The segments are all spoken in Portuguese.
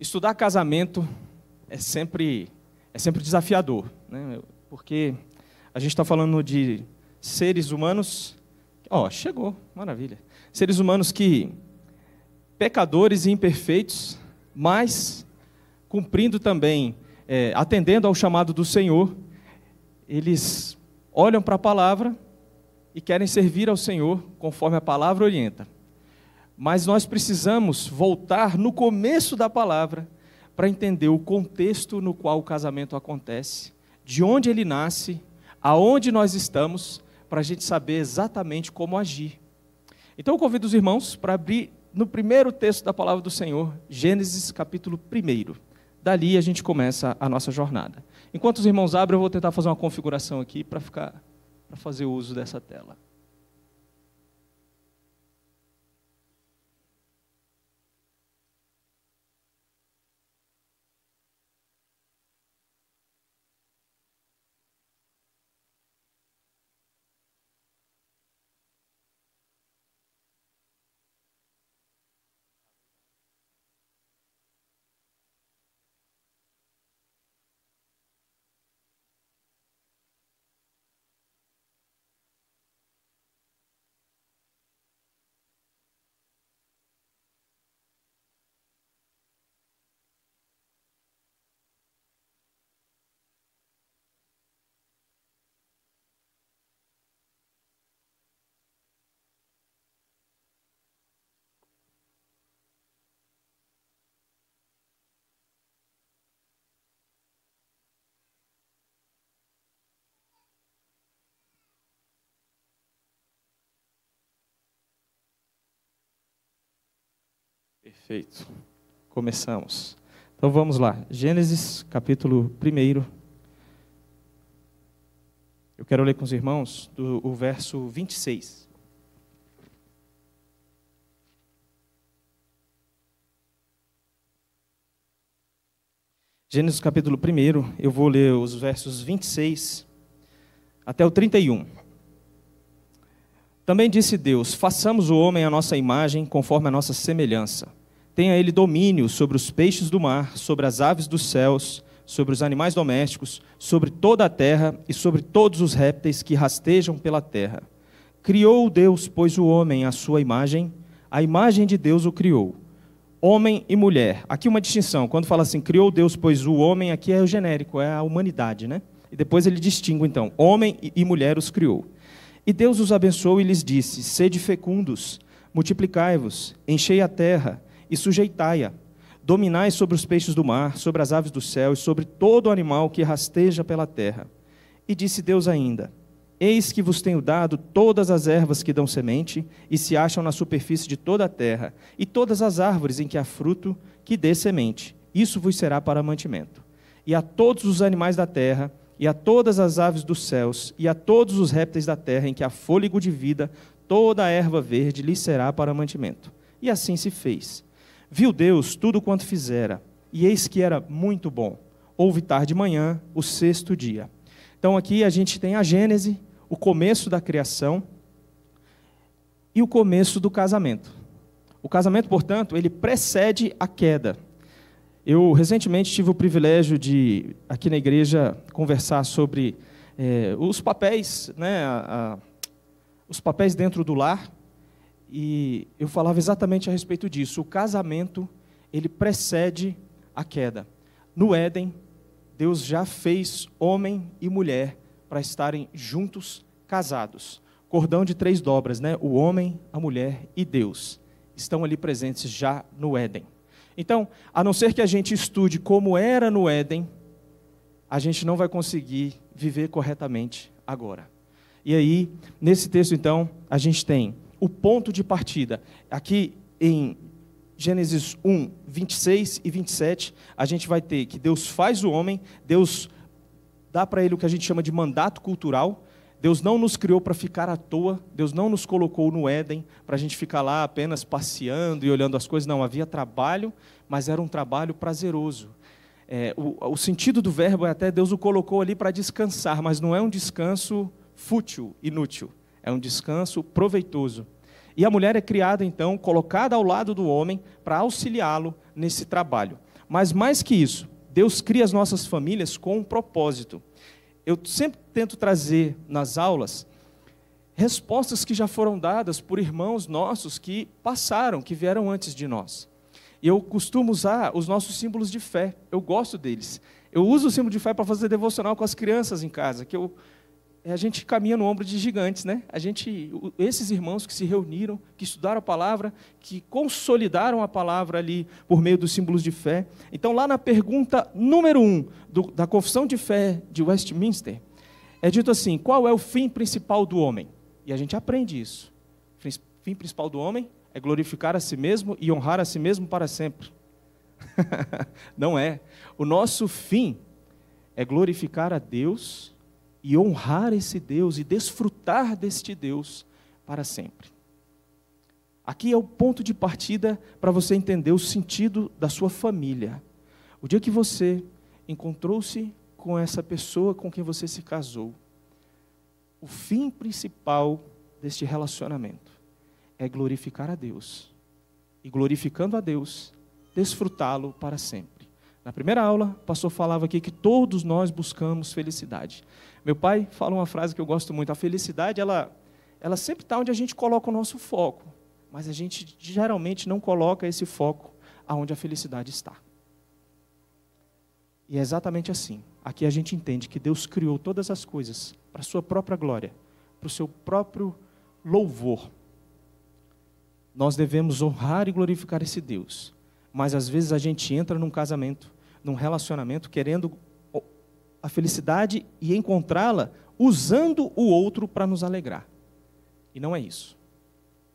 Estudar casamento é sempre, é sempre desafiador, né? porque a gente está falando de seres humanos. Ó, oh, chegou, maravilha. Seres humanos que. pecadores e imperfeitos, mas cumprindo também, é, atendendo ao chamado do Senhor, eles olham para a palavra e querem servir ao Senhor conforme a palavra orienta. Mas nós precisamos voltar no começo da palavra para entender o contexto no qual o casamento acontece, de onde ele nasce, aonde nós estamos, para a gente saber exatamente como agir. Então eu convido os irmãos para abrir no primeiro texto da palavra do Senhor, Gênesis capítulo 1. Dali a gente começa a nossa jornada. Enquanto os irmãos abrem, eu vou tentar fazer uma configuração aqui para ficar para fazer uso dessa tela. Perfeito. Começamos. Então vamos lá. Gênesis, capítulo 1. Eu quero ler com os irmãos do, o verso 26. Gênesis capítulo 1, eu vou ler os versos 26 até o 31. Também disse Deus: Façamos o homem à nossa imagem, conforme a nossa semelhança Tenha ele domínio sobre os peixes do mar, sobre as aves dos céus, sobre os animais domésticos, sobre toda a terra e sobre todos os répteis que rastejam pela terra. Criou Deus, pois, o homem à sua imagem, a imagem de Deus o criou. Homem e mulher. Aqui uma distinção. Quando fala assim, criou Deus, pois o homem, aqui é o genérico, é a humanidade, né? E depois ele distingue, então, homem e mulher os criou. E Deus os abençoou e lhes disse: Sede fecundos, multiplicai-vos, enchei a terra e sujeitai-a. Dominai sobre os peixes do mar, sobre as aves do céu e sobre todo animal que rasteja pela terra. E disse Deus ainda: Eis que vos tenho dado todas as ervas que dão semente e se acham na superfície de toda a terra, e todas as árvores em que há fruto que dê semente. Isso vos será para mantimento. E a todos os animais da terra, e a todas as aves dos céus, e a todos os répteis da terra em que há fôlego de vida, toda a erva verde lhe será para mantimento. E assim se fez. Viu Deus tudo quanto fizera, e eis que era muito bom. Houve tarde de manhã, o sexto dia. Então aqui a gente tem a Gênese, o começo da criação e o começo do casamento. O casamento, portanto, ele precede a queda. Eu recentemente tive o privilégio de, aqui na igreja, conversar sobre eh, os papéis, né, a, a, os papéis dentro do lar e eu falava exatamente a respeito disso. O casamento, ele precede a queda. No Éden, Deus já fez homem e mulher para estarem juntos, casados. Cordão de três dobras, né? O homem, a mulher e Deus estão ali presentes já no Éden. Então, a não ser que a gente estude como era no Éden, a gente não vai conseguir viver corretamente agora. E aí, nesse texto, então, a gente tem o ponto de partida. Aqui em Gênesis 1, 26 e 27, a gente vai ter que Deus faz o homem, Deus dá para ele o que a gente chama de mandato cultural. Deus não nos criou para ficar à toa, Deus não nos colocou no Éden para a gente ficar lá apenas passeando e olhando as coisas. Não, havia trabalho, mas era um trabalho prazeroso. É, o, o sentido do verbo é até Deus o colocou ali para descansar, mas não é um descanso fútil, inútil. É um descanso proveitoso. E a mulher é criada, então, colocada ao lado do homem para auxiliá-lo nesse trabalho. Mas mais que isso, Deus cria as nossas famílias com um propósito. Eu sempre tento trazer nas aulas respostas que já foram dadas por irmãos nossos que passaram, que vieram antes de nós. E eu costumo usar os nossos símbolos de fé, eu gosto deles. Eu uso o símbolo de fé para fazer devocional com as crianças em casa, que eu é, a gente caminha no ombro de gigantes, né? A gente, esses irmãos que se reuniram, que estudaram a palavra, que consolidaram a palavra ali por meio dos símbolos de fé. Então, lá na pergunta número um do, da Confissão de Fé de Westminster, é dito assim: qual é o fim principal do homem? E a gente aprende isso. O fim principal do homem é glorificar a si mesmo e honrar a si mesmo para sempre. Não é. O nosso fim é glorificar a Deus e honrar esse Deus e desfrutar deste Deus para sempre. Aqui é o ponto de partida para você entender o sentido da sua família. O dia que você encontrou-se com essa pessoa com quem você se casou, o fim principal deste relacionamento é glorificar a Deus. E glorificando a Deus, desfrutá-lo para sempre. Na primeira aula, o pastor falava aqui que todos nós buscamos felicidade. Meu pai fala uma frase que eu gosto muito: a felicidade, ela, ela sempre está onde a gente coloca o nosso foco, mas a gente geralmente não coloca esse foco aonde a felicidade está. E é exatamente assim. Aqui a gente entende que Deus criou todas as coisas para a sua própria glória, para o seu próprio louvor. Nós devemos honrar e glorificar esse Deus. Mas às vezes a gente entra num casamento, num relacionamento, querendo a felicidade e encontrá-la usando o outro para nos alegrar. E não é isso.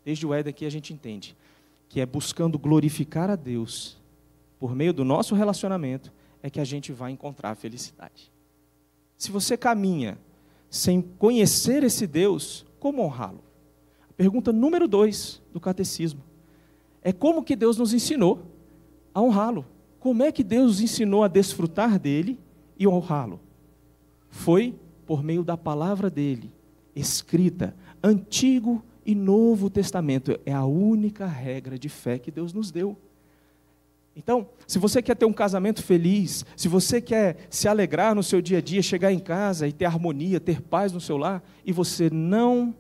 Desde o Éden aqui a gente entende que é buscando glorificar a Deus por meio do nosso relacionamento é que a gente vai encontrar a felicidade. Se você caminha sem conhecer esse Deus, como honrá-lo? Pergunta número dois do catecismo é como que Deus nos ensinou a honrá-lo. Como é que Deus ensinou a desfrutar dele e honrá-lo? Foi por meio da palavra dele, escrita, Antigo e Novo Testamento. É a única regra de fé que Deus nos deu. Então, se você quer ter um casamento feliz, se você quer se alegrar no seu dia a dia, chegar em casa e ter harmonia, ter paz no seu lar, e você não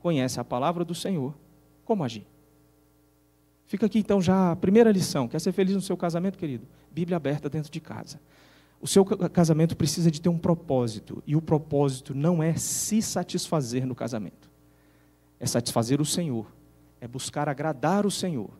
conhece a palavra do Senhor, como agir? Fica aqui então já a primeira lição. Quer ser feliz no seu casamento, querido? Bíblia aberta dentro de casa. O seu casamento precisa de ter um propósito, e o propósito não é se satisfazer no casamento. É satisfazer o Senhor, é buscar agradar o Senhor.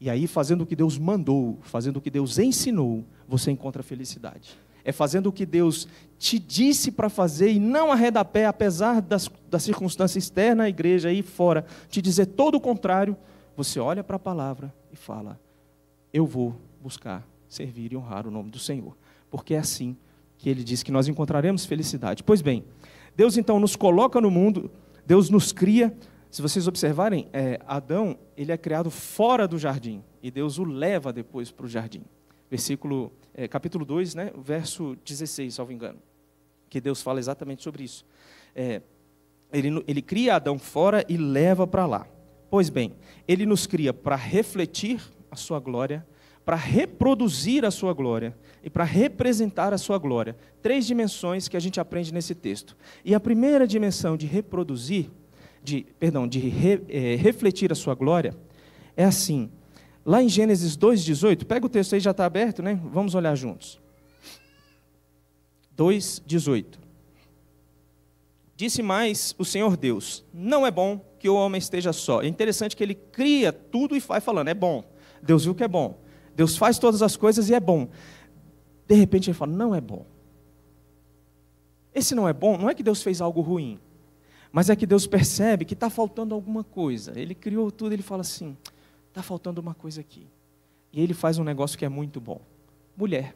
E aí, fazendo o que Deus mandou, fazendo o que Deus ensinou, você encontra felicidade. É fazendo o que Deus te disse para fazer e não arredar pé, apesar das, das circunstâncias externas a igreja aí fora te dizer todo o contrário, você olha para a palavra e fala: Eu vou buscar servir e honrar o nome do Senhor. Porque é assim que ele diz que nós encontraremos felicidade. Pois bem, Deus então nos coloca no mundo, Deus nos cria. Se vocês observarem, é, Adão ele é criado fora do jardim e Deus o leva depois para o jardim. Versículo, é, capítulo 2, né, verso 16, salvo engano, que Deus fala exatamente sobre isso. É, ele, ele cria Adão fora e leva para lá. Pois bem, ele nos cria para refletir a sua glória, para reproduzir a sua glória e para representar a sua glória. Três dimensões que a gente aprende nesse texto. E a primeira dimensão de reproduzir, de, perdão, de re, é, refletir a sua glória, é assim. Lá em Gênesis 2,18, pega o texto aí, já está aberto, né? Vamos olhar juntos. 2,18. Disse mais o Senhor Deus: Não é bom que o homem esteja só. É interessante que ele cria tudo e vai falando, é bom. Deus viu que é bom. Deus faz todas as coisas e é bom. De repente ele fala, não é bom. Esse não é bom, não é que Deus fez algo ruim, mas é que Deus percebe que está faltando alguma coisa. Ele criou tudo, ele fala assim, está faltando uma coisa aqui. E ele faz um negócio que é muito bom. Mulher.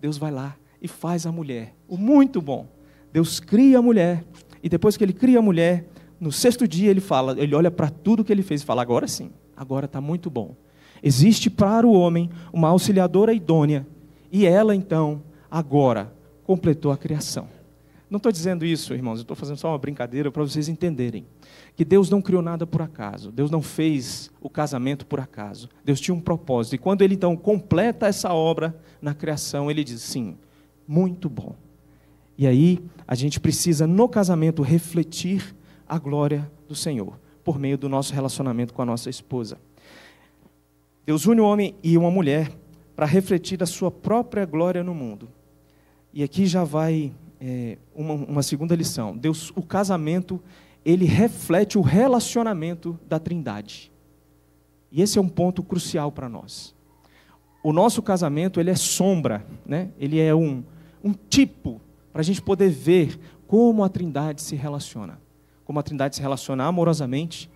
Deus vai lá e faz a mulher. O muito bom. Deus cria a mulher, e depois que ele cria a mulher, no sexto dia ele fala, ele olha para tudo que ele fez e fala: agora sim, agora está muito bom. Existe para o homem uma auxiliadora idônea, e ela então, agora, completou a criação. Não estou dizendo isso, irmãos, estou fazendo só uma brincadeira para vocês entenderem. Que Deus não criou nada por acaso, Deus não fez o casamento por acaso, Deus tinha um propósito. E quando Ele então completa essa obra na criação, Ele diz: sim, muito bom. E aí a gente precisa no casamento refletir a glória do Senhor, por meio do nosso relacionamento com a nossa esposa. Deus une um homem e uma mulher para refletir a sua própria glória no mundo. E aqui já vai é, uma, uma segunda lição. Deus, o casamento, ele reflete o relacionamento da Trindade. E esse é um ponto crucial para nós. O nosso casamento, ele é sombra, né? ele é um, um tipo para a gente poder ver como a Trindade se relaciona como a Trindade se relaciona amorosamente,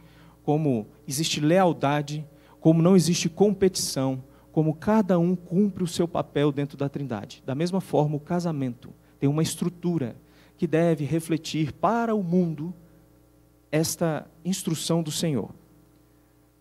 como existe lealdade, como não existe competição, como cada um cumpre o seu papel dentro da Trindade. Da mesma forma, o casamento tem uma estrutura que deve refletir para o mundo esta instrução do Senhor.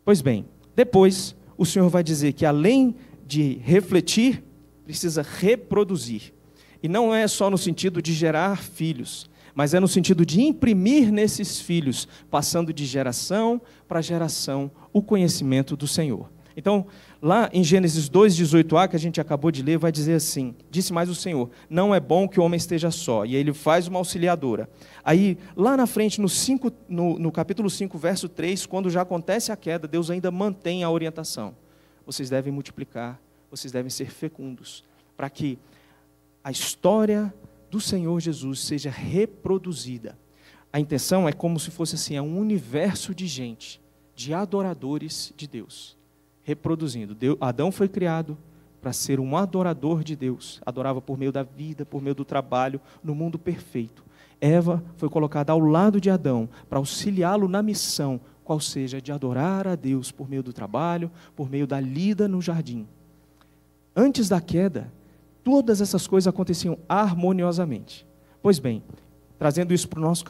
Pois bem, depois o Senhor vai dizer que além de refletir, precisa reproduzir. E não é só no sentido de gerar filhos, mas é no sentido de imprimir nesses filhos, passando de geração para geração, o conhecimento do Senhor. Então, lá em Gênesis 2, 18a, que a gente acabou de ler, vai dizer assim: Disse mais o Senhor, não é bom que o homem esteja só. E aí ele faz uma auxiliadora. Aí, lá na frente, no, 5, no, no capítulo 5, verso 3, quando já acontece a queda, Deus ainda mantém a orientação. Vocês devem multiplicar, vocês devem ser fecundos, para que a história do Senhor Jesus seja reproduzida. A intenção é como se fosse assim, é um universo de gente, de adoradores de Deus, reproduzindo. Adão foi criado para ser um adorador de Deus, adorava por meio da vida, por meio do trabalho, no mundo perfeito. Eva foi colocada ao lado de Adão para auxiliá-lo na missão, qual seja de adorar a Deus por meio do trabalho, por meio da lida no jardim. Antes da queda, Todas essas coisas aconteciam harmoniosamente. Pois bem, trazendo isso para o nosso,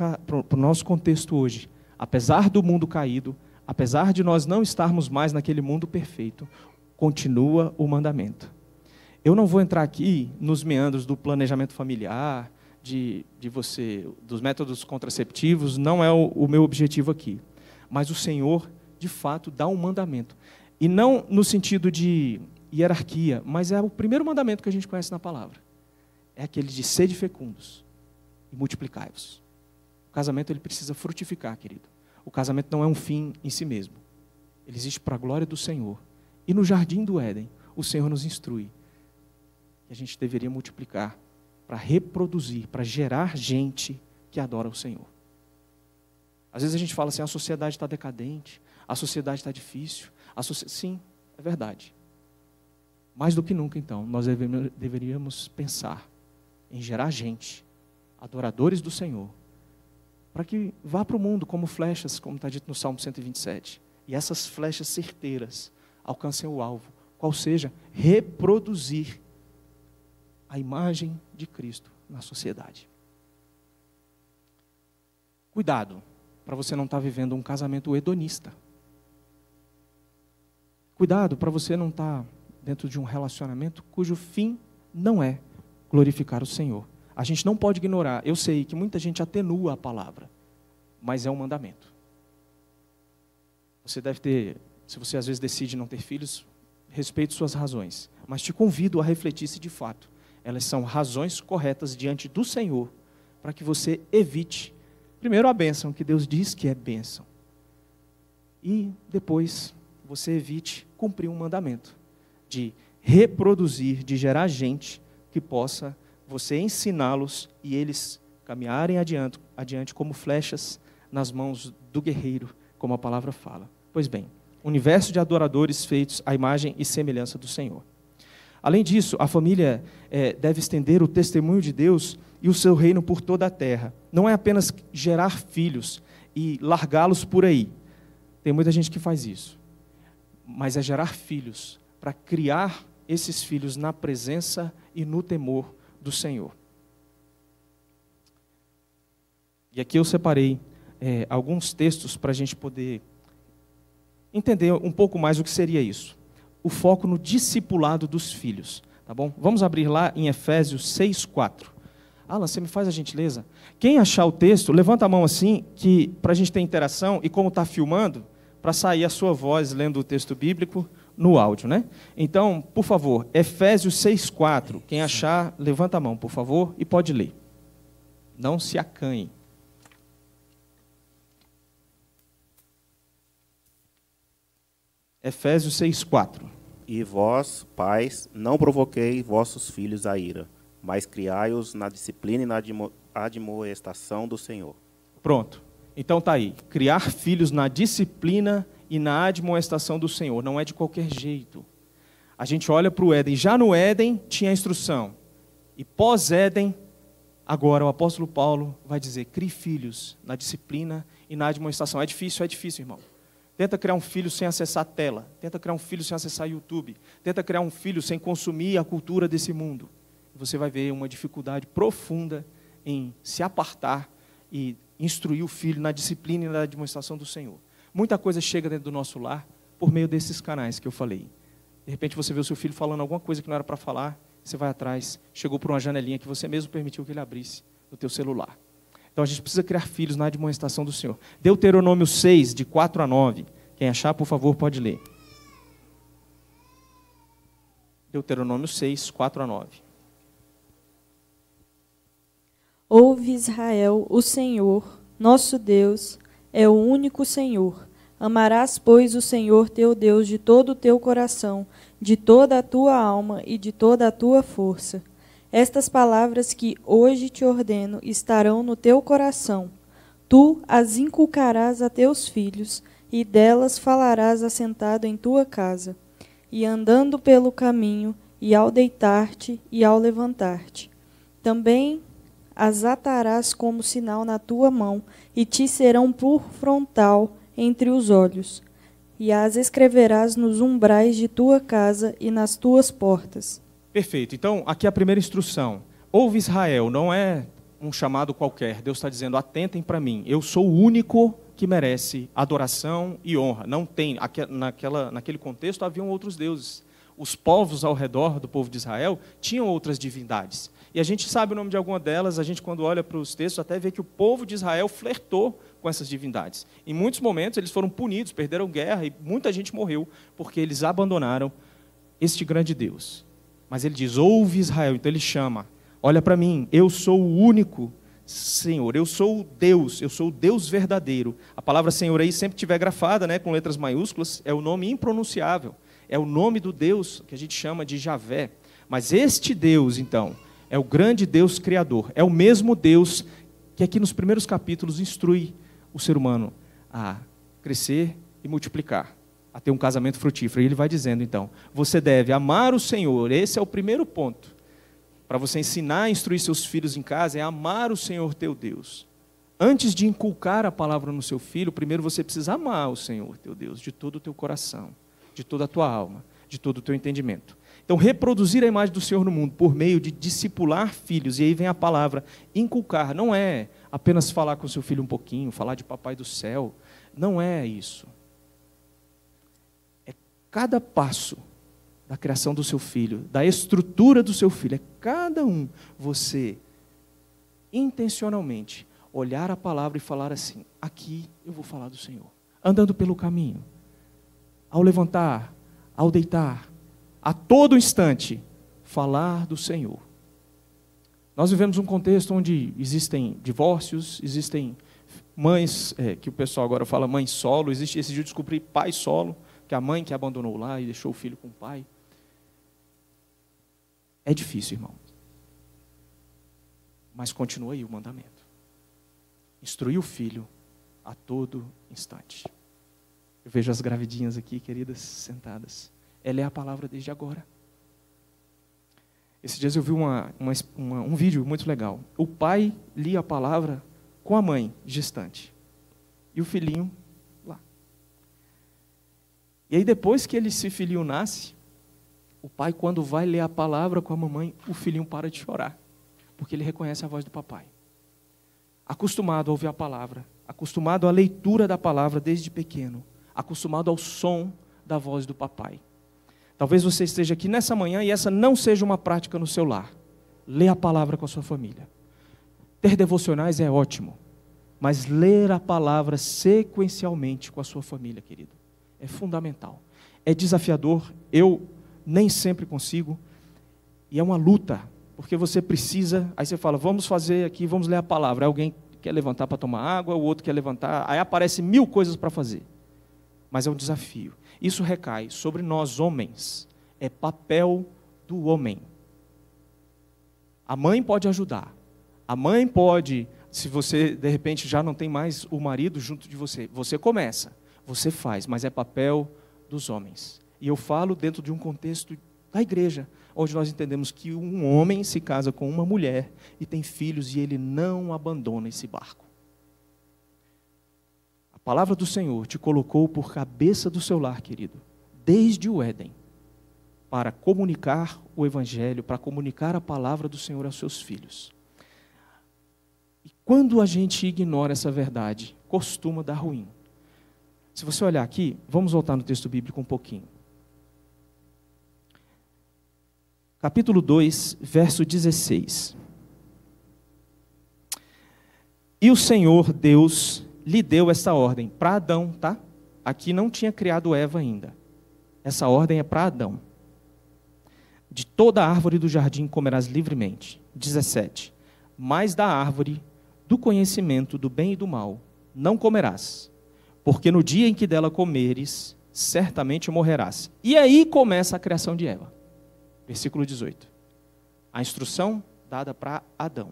nosso contexto hoje, apesar do mundo caído, apesar de nós não estarmos mais naquele mundo perfeito, continua o mandamento. Eu não vou entrar aqui nos meandros do planejamento familiar, de, de você, dos métodos contraceptivos, não é o, o meu objetivo aqui. Mas o Senhor, de fato, dá um mandamento. E não no sentido de hierarquia, mas é o primeiro mandamento que a gente conhece na palavra. É aquele de sede fecundos e multiplicai-vos. O casamento ele precisa frutificar, querido. O casamento não é um fim em si mesmo. Ele existe para a glória do Senhor. E no jardim do Éden, o Senhor nos instrui que a gente deveria multiplicar para reproduzir, para gerar gente que adora o Senhor. Às vezes a gente fala assim: a sociedade está decadente, a sociedade está difícil. Sim, é verdade. Mais do que nunca, então, nós deveríamos pensar em gerar gente, adoradores do Senhor, para que vá para o mundo como flechas, como está dito no Salmo 127. E essas flechas certeiras alcancem o alvo, qual seja reproduzir a imagem de Cristo na sociedade. Cuidado para você não estar tá vivendo um casamento hedonista. Cuidado para você não estar tá dentro de um relacionamento cujo fim não é glorificar o Senhor. A gente não pode ignorar. Eu sei que muita gente atenua a palavra, mas é um mandamento. Você deve ter, se você às vezes decide não ter filhos, respeito suas razões, mas te convido a refletir se de fato elas são razões corretas diante do Senhor para que você evite primeiro a bênção que Deus diz que é bênção e depois você evite cumprir um mandamento de reproduzir, de gerar gente que possa você ensiná-los e eles caminharem adiante, adiante como flechas nas mãos do guerreiro, como a palavra fala. Pois bem, universo de adoradores feitos à imagem e semelhança do Senhor. Além disso, a família é, deve estender o testemunho de Deus e o seu reino por toda a terra. Não é apenas gerar filhos e largá-los por aí. Tem muita gente que faz isso. Mas é gerar filhos para criar esses filhos na presença e no temor do Senhor. E aqui eu separei é, alguns textos para a gente poder entender um pouco mais o que seria isso. O foco no discipulado dos filhos, tá bom? Vamos abrir lá em Efésios 6:4. Alan, você me faz a gentileza? Quem achar o texto, levanta a mão assim, que para a gente ter interação e como está filmando, para sair a sua voz lendo o texto bíblico no áudio, né? Então, por favor, Efésios 6:4, quem achar, levanta a mão, por favor, e pode ler. Não se acanhe. Efésios 6:4. E vós, pais, não provoquei vossos filhos a ira, mas criai-os na disciplina e na admoestação do Senhor. Pronto. Então tá aí, criar filhos na disciplina e na admoestação do Senhor. Não é de qualquer jeito. A gente olha para o Éden. Já no Éden tinha a instrução. E pós-Éden, agora o apóstolo Paulo vai dizer: crie filhos na disciplina e na admoestação. É difícil, é difícil, irmão. Tenta criar um filho sem acessar a tela. Tenta criar um filho sem acessar YouTube. Tenta criar um filho sem consumir a cultura desse mundo. Você vai ver uma dificuldade profunda em se apartar e instruir o filho na disciplina e na demonstração do Senhor. Muita coisa chega dentro do nosso lar por meio desses canais que eu falei. De repente você vê o seu filho falando alguma coisa que não era para falar, você vai atrás, chegou por uma janelinha que você mesmo permitiu que ele abrisse no teu celular. Então a gente precisa criar filhos na admoestação do Senhor. Deuteronômio 6, de 4 a 9. Quem achar, por favor, pode ler. Deuteronômio 6, 4 a 9. Ouve Israel, o Senhor, nosso Deus, é o único Senhor. Amarás, pois, o Senhor teu Deus de todo o teu coração, de toda a tua alma e de toda a tua força. Estas palavras que hoje te ordeno estarão no teu coração. Tu as inculcarás a teus filhos, e delas falarás assentado em tua casa, e andando pelo caminho, e ao deitar-te e ao levantar-te. Também as atarás como sinal na tua mão, e te serão por frontal entre os olhos, e as escreverás nos umbrais de tua casa e nas tuas portas. Perfeito. Então, aqui é a primeira instrução. Ouve Israel, não é um chamado qualquer. Deus está dizendo: atentem para mim, eu sou o único que merece adoração e honra. Não tem. Naquela, naquele contexto haviam outros deuses. Os povos ao redor do povo de Israel tinham outras divindades. E a gente sabe o nome de alguma delas, a gente, quando olha para os textos, até vê que o povo de Israel flertou com essas divindades. Em muitos momentos, eles foram punidos, perderam guerra e muita gente morreu porque eles abandonaram este grande Deus. Mas ele diz: Ouve Israel, então ele chama, olha para mim, eu sou o único Senhor, eu sou o Deus, eu sou o Deus verdadeiro. A palavra Senhor aí sempre tiver grafada, né, com letras maiúsculas, é o nome impronunciável, é o nome do Deus que a gente chama de Javé. Mas este Deus, então, é o grande Deus criador, é o mesmo Deus que aqui nos primeiros capítulos instrui o ser humano a crescer e multiplicar, a ter um casamento frutífero. E ele vai dizendo então: você deve amar o Senhor, esse é o primeiro ponto. Para você ensinar a instruir seus filhos em casa, é amar o Senhor teu Deus. Antes de inculcar a palavra no seu filho, primeiro você precisa amar o Senhor teu Deus, de todo o teu coração, de toda a tua alma, de todo o teu entendimento. Então, reproduzir a imagem do Senhor no mundo por meio de discipular filhos, e aí vem a palavra inculcar, não é apenas falar com seu filho um pouquinho, falar de papai do céu, não é isso. É cada passo da criação do seu filho, da estrutura do seu filho, é cada um você intencionalmente olhar a palavra e falar assim: aqui eu vou falar do Senhor, andando pelo caminho, ao levantar, ao deitar, a todo instante, falar do Senhor. Nós vivemos um contexto onde existem divórcios, existem mães, é, que o pessoal agora fala mãe solo, existe esse dia descobri pai solo, que é a mãe que abandonou lá e deixou o filho com o pai. É difícil, irmão. Mas continua aí o mandamento. Instruir o filho a todo instante. Eu vejo as gravidinhas aqui, queridas, sentadas é é a palavra desde agora. Esses dias eu vi uma, uma, uma, um vídeo muito legal. O pai lia a palavra com a mãe gestante e o filhinho lá. E aí, depois que ele, esse filhinho nasce, o pai, quando vai ler a palavra com a mamãe, o filhinho para de chorar, porque ele reconhece a voz do papai. Acostumado a ouvir a palavra, acostumado à leitura da palavra desde pequeno, acostumado ao som da voz do papai. Talvez você esteja aqui nessa manhã e essa não seja uma prática no seu lar. Ler a palavra com a sua família. Ter devocionais é ótimo, mas ler a palavra sequencialmente com a sua família, querido, é fundamental. É desafiador, eu nem sempre consigo, e é uma luta, porque você precisa. Aí você fala, vamos fazer aqui, vamos ler a palavra. Aí alguém quer levantar para tomar água, o outro quer levantar, aí aparece mil coisas para fazer, mas é um desafio. Isso recai sobre nós, homens. É papel do homem. A mãe pode ajudar. A mãe pode, se você de repente já não tem mais o marido junto de você, você começa, você faz, mas é papel dos homens. E eu falo dentro de um contexto da igreja, onde nós entendemos que um homem se casa com uma mulher e tem filhos e ele não abandona esse barco palavra do Senhor te colocou por cabeça do seu lar, querido, desde o Éden, para comunicar o Evangelho, para comunicar a palavra do Senhor aos seus filhos. E quando a gente ignora essa verdade, costuma dar ruim. Se você olhar aqui, vamos voltar no texto bíblico um pouquinho. Capítulo 2, verso 16. E o Senhor Deus lhe deu essa ordem para Adão, tá? Aqui não tinha criado Eva ainda. Essa ordem é para Adão. De toda árvore do jardim comerás livremente. 17. Mas da árvore do conhecimento do bem e do mal não comerás, porque no dia em que dela comeres, certamente morrerás. E aí começa a criação de Eva. Versículo 18. A instrução dada para Adão.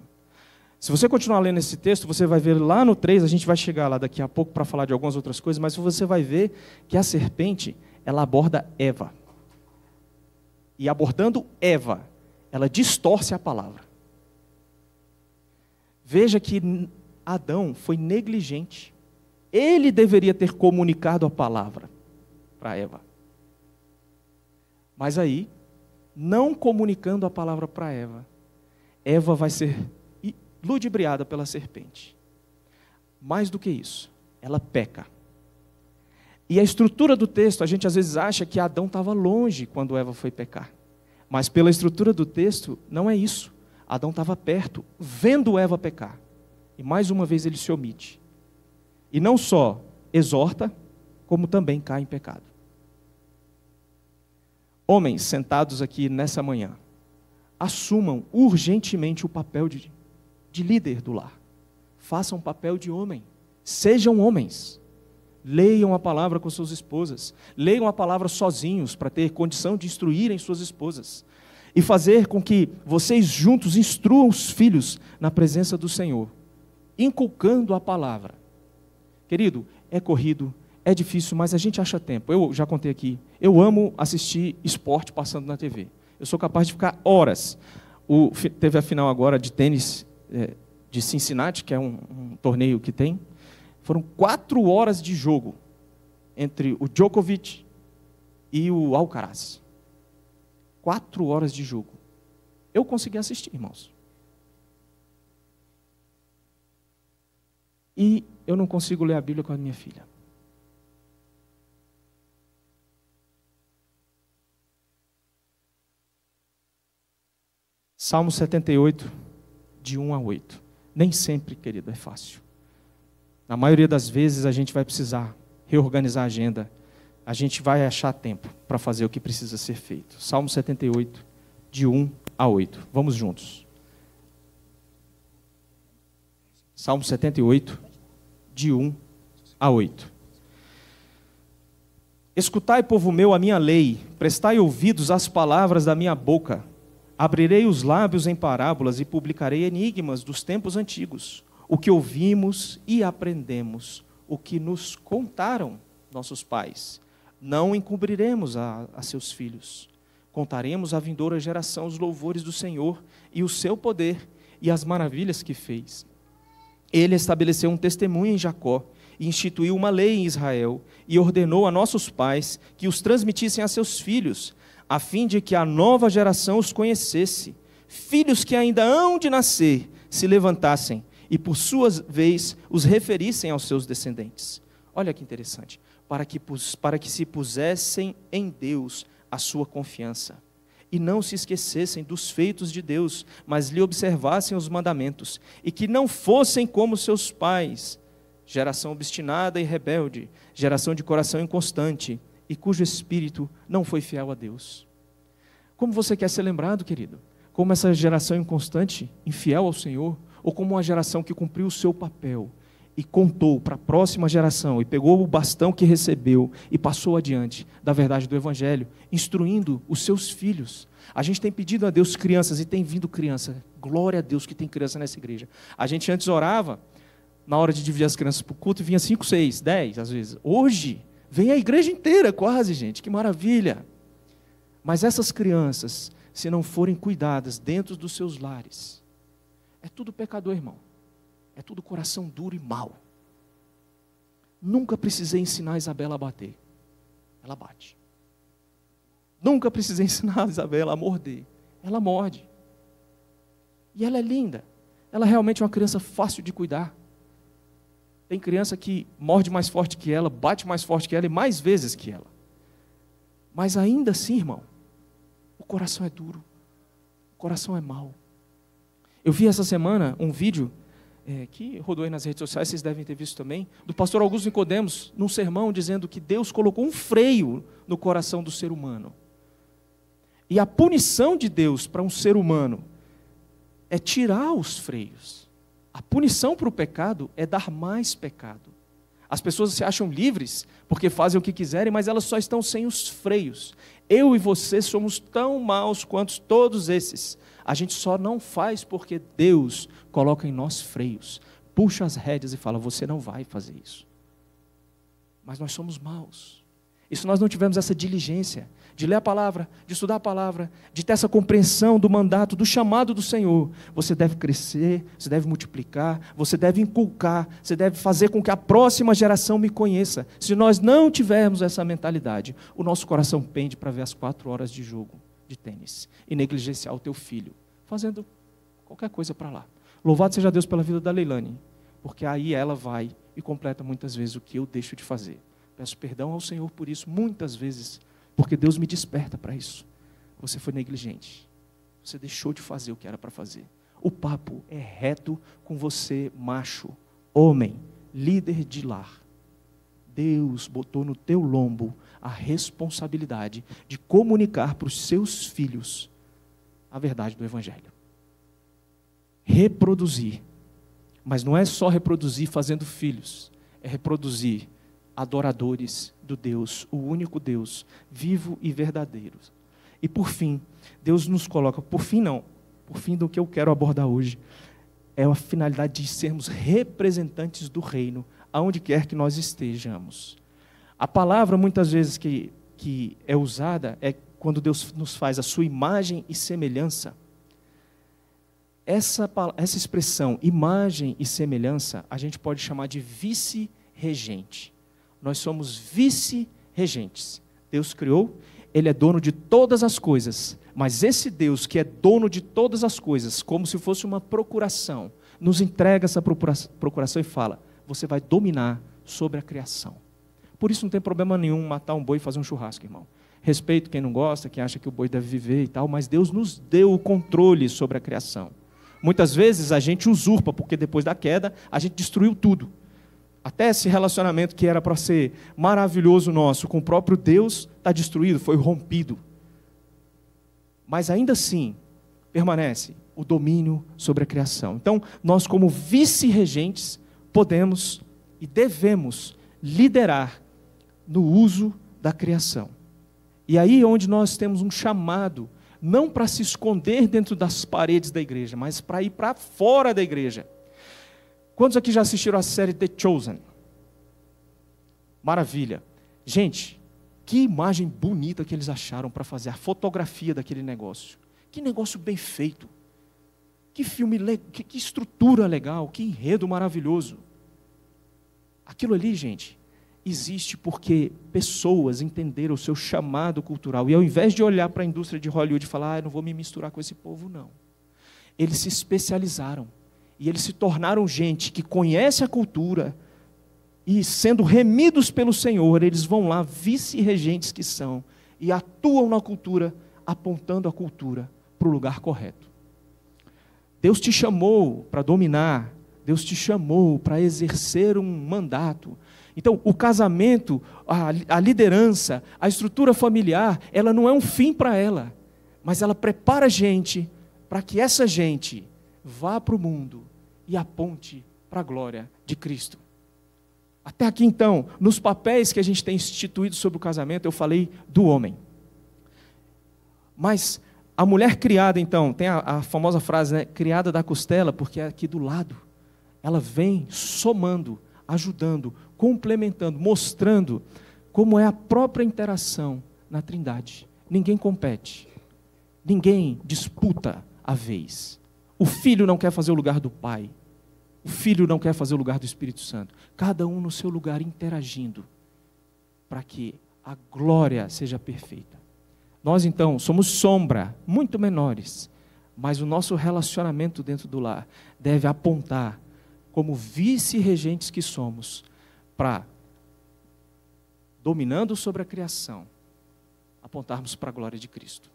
Se você continuar lendo esse texto, você vai ver lá no 3, a gente vai chegar lá daqui a pouco para falar de algumas outras coisas, mas você vai ver que a serpente, ela aborda Eva. E abordando Eva, ela distorce a palavra. Veja que Adão foi negligente. Ele deveria ter comunicado a palavra para Eva. Mas aí, não comunicando a palavra para Eva, Eva vai ser ludibriada pela serpente. Mais do que isso, ela peca. E a estrutura do texto, a gente às vezes acha que Adão estava longe quando Eva foi pecar. Mas pela estrutura do texto, não é isso. Adão estava perto, vendo Eva pecar. E mais uma vez ele se omite. E não só exorta, como também cai em pecado. Homens sentados aqui nessa manhã, assumam urgentemente o papel de de líder do lar. Façam um papel de homem. Sejam homens. Leiam a palavra com suas esposas. Leiam a palavra sozinhos para ter condição de instruírem suas esposas. E fazer com que vocês juntos instruam os filhos na presença do Senhor, inculcando a palavra. Querido, é corrido, é difícil, mas a gente acha tempo. Eu já contei aqui. Eu amo assistir esporte passando na TV. Eu sou capaz de ficar horas. O, teve a final agora de tênis eh, de Cincinnati, que é um, um torneio que tem, foram quatro horas de jogo entre o Djokovic e o Alcaraz. Quatro horas de jogo. Eu consegui assistir, irmãos. E eu não consigo ler a Bíblia com a minha filha. Salmo 78, de 1 a 8. Nem sempre, querido, é fácil. Na maioria das vezes a gente vai precisar reorganizar a agenda. A gente vai achar tempo para fazer o que precisa ser feito. Salmo 78, de 1 a 8. Vamos juntos. Salmo 78, de 1 a 8. Escutai, povo meu, a minha lei, prestai ouvidos às palavras da minha boca. Abrirei os lábios em parábolas e publicarei enigmas dos tempos antigos, o que ouvimos e aprendemos, o que nos contaram nossos pais. Não encobriremos a, a seus filhos. Contaremos à vindoura geração os louvores do Senhor e o seu poder e as maravilhas que fez. Ele estabeleceu um testemunho em Jacó, e instituiu uma lei em Israel, e ordenou a nossos pais que os transmitissem a seus filhos, a fim de que a nova geração os conhecesse, filhos que ainda hão de nascer se levantassem e por sua vez os referissem aos seus descendentes. Olha que interessante. Para que, para que se pusessem em Deus a sua confiança e não se esquecessem dos feitos de Deus, mas lhe observassem os mandamentos e que não fossem como seus pais, geração obstinada e rebelde, geração de coração inconstante e cujo espírito não foi fiel a Deus. Como você quer ser lembrado, querido? Como essa geração inconstante, infiel ao Senhor, ou como uma geração que cumpriu o seu papel e contou para a próxima geração e pegou o bastão que recebeu e passou adiante da verdade do Evangelho, instruindo os seus filhos. A gente tem pedido a Deus crianças e tem vindo criança. Glória a Deus que tem criança nessa igreja. A gente antes orava na hora de dividir as crianças para o culto e vinha cinco, seis, dez, às vezes. Hoje, Vem a igreja inteira, quase, gente, que maravilha. Mas essas crianças, se não forem cuidadas dentro dos seus lares, é tudo pecador, irmão. É tudo coração duro e mau. Nunca precisei ensinar a Isabela a bater. Ela bate. Nunca precisei ensinar a Isabela a morder. Ela morde. E ela é linda. Ela é realmente é uma criança fácil de cuidar. Tem criança que morde mais forte que ela, bate mais forte que ela e mais vezes que ela. Mas ainda assim, irmão, o coração é duro, o coração é mau. Eu vi essa semana um vídeo é, que rodou aí nas redes sociais, vocês devem ter visto também, do pastor Augusto Nicodemos, num sermão dizendo que Deus colocou um freio no coração do ser humano. E a punição de Deus para um ser humano é tirar os freios. A punição para o pecado é dar mais pecado. As pessoas se acham livres porque fazem o que quiserem, mas elas só estão sem os freios. Eu e você somos tão maus quanto todos esses. A gente só não faz porque Deus coloca em nós freios, puxa as rédeas e fala: você não vai fazer isso. Mas nós somos maus. E se nós não tivermos essa diligência, de ler a palavra, de estudar a palavra, de ter essa compreensão do mandato, do chamado do Senhor, você deve crescer, você deve multiplicar, você deve inculcar, você deve fazer com que a próxima geração me conheça. Se nós não tivermos essa mentalidade, o nosso coração pende para ver as quatro horas de jogo de tênis e negligenciar o teu filho, fazendo qualquer coisa para lá. Louvado seja Deus pela vida da Leilane, porque aí ela vai e completa muitas vezes o que eu deixo de fazer. Peço perdão ao Senhor por isso, muitas vezes porque Deus me desperta para isso. Você foi negligente. Você deixou de fazer o que era para fazer. O papo é reto com você, macho, homem, líder de lar. Deus botou no teu lombo a responsabilidade de comunicar para os seus filhos a verdade do Evangelho. Reproduzir. Mas não é só reproduzir fazendo filhos, é reproduzir adoradores do Deus, o único Deus, vivo e verdadeiro. E por fim, Deus nos coloca, por fim não, por fim do que eu quero abordar hoje, é a finalidade de sermos representantes do reino, aonde quer que nós estejamos. A palavra muitas vezes que, que é usada é quando Deus nos faz a sua imagem e semelhança. Essa, essa expressão, imagem e semelhança, a gente pode chamar de vice-regente. Nós somos vice-regentes. Deus criou, Ele é dono de todas as coisas, mas esse Deus que é dono de todas as coisas, como se fosse uma procuração, nos entrega essa procuração e fala: Você vai dominar sobre a criação. Por isso não tem problema nenhum matar um boi e fazer um churrasco, irmão. Respeito quem não gosta, quem acha que o boi deve viver e tal, mas Deus nos deu o controle sobre a criação. Muitas vezes a gente usurpa, porque depois da queda a gente destruiu tudo. Até esse relacionamento que era para ser maravilhoso nosso com o próprio Deus está destruído, foi rompido. Mas ainda assim, permanece o domínio sobre a criação. Então, nós, como vice-regentes, podemos e devemos liderar no uso da criação. E aí é onde nós temos um chamado, não para se esconder dentro das paredes da igreja, mas para ir para fora da igreja Quantos aqui já assistiram a série The Chosen? Maravilha. Gente, que imagem bonita que eles acharam para fazer a fotografia daquele negócio. Que negócio bem feito. Que filme, que, que estrutura legal, que enredo maravilhoso. Aquilo ali, gente, existe porque pessoas entenderam o seu chamado cultural e ao invés de olhar para a indústria de Hollywood e falar, ah, não vou me misturar com esse povo, não. Eles se especializaram e eles se tornaram gente que conhece a cultura e, sendo remidos pelo Senhor, eles vão lá, vice-regentes que são, e atuam na cultura, apontando a cultura para o lugar correto. Deus te chamou para dominar, Deus te chamou para exercer um mandato. Então, o casamento, a, a, liderança, a estrutura familiar, ela não é um fim para ela, mas ela prepara a gente para que essa gente vá para o mundo e aponte para a glória de Cristo. Até aqui então, nos papéis que a gente tem instituído sobre o casamento, eu falei do homem. Mas a mulher criada, então, tem a, a famosa frase, né? Criada da costela, porque é aqui do lado. Ela vem somando, ajudando, complementando, mostrando como é a própria interação na Trindade. Ninguém compete, ninguém disputa a vez. O filho não quer fazer o lugar do pai, o filho não quer fazer o lugar do Espírito Santo. Cada um no seu lugar interagindo para que a glória seja perfeita. Nós então somos sombra, muito menores, mas o nosso relacionamento dentro do lar deve apontar como vice-regentes que somos para dominando sobre a criação, apontarmos para a glória de Cristo.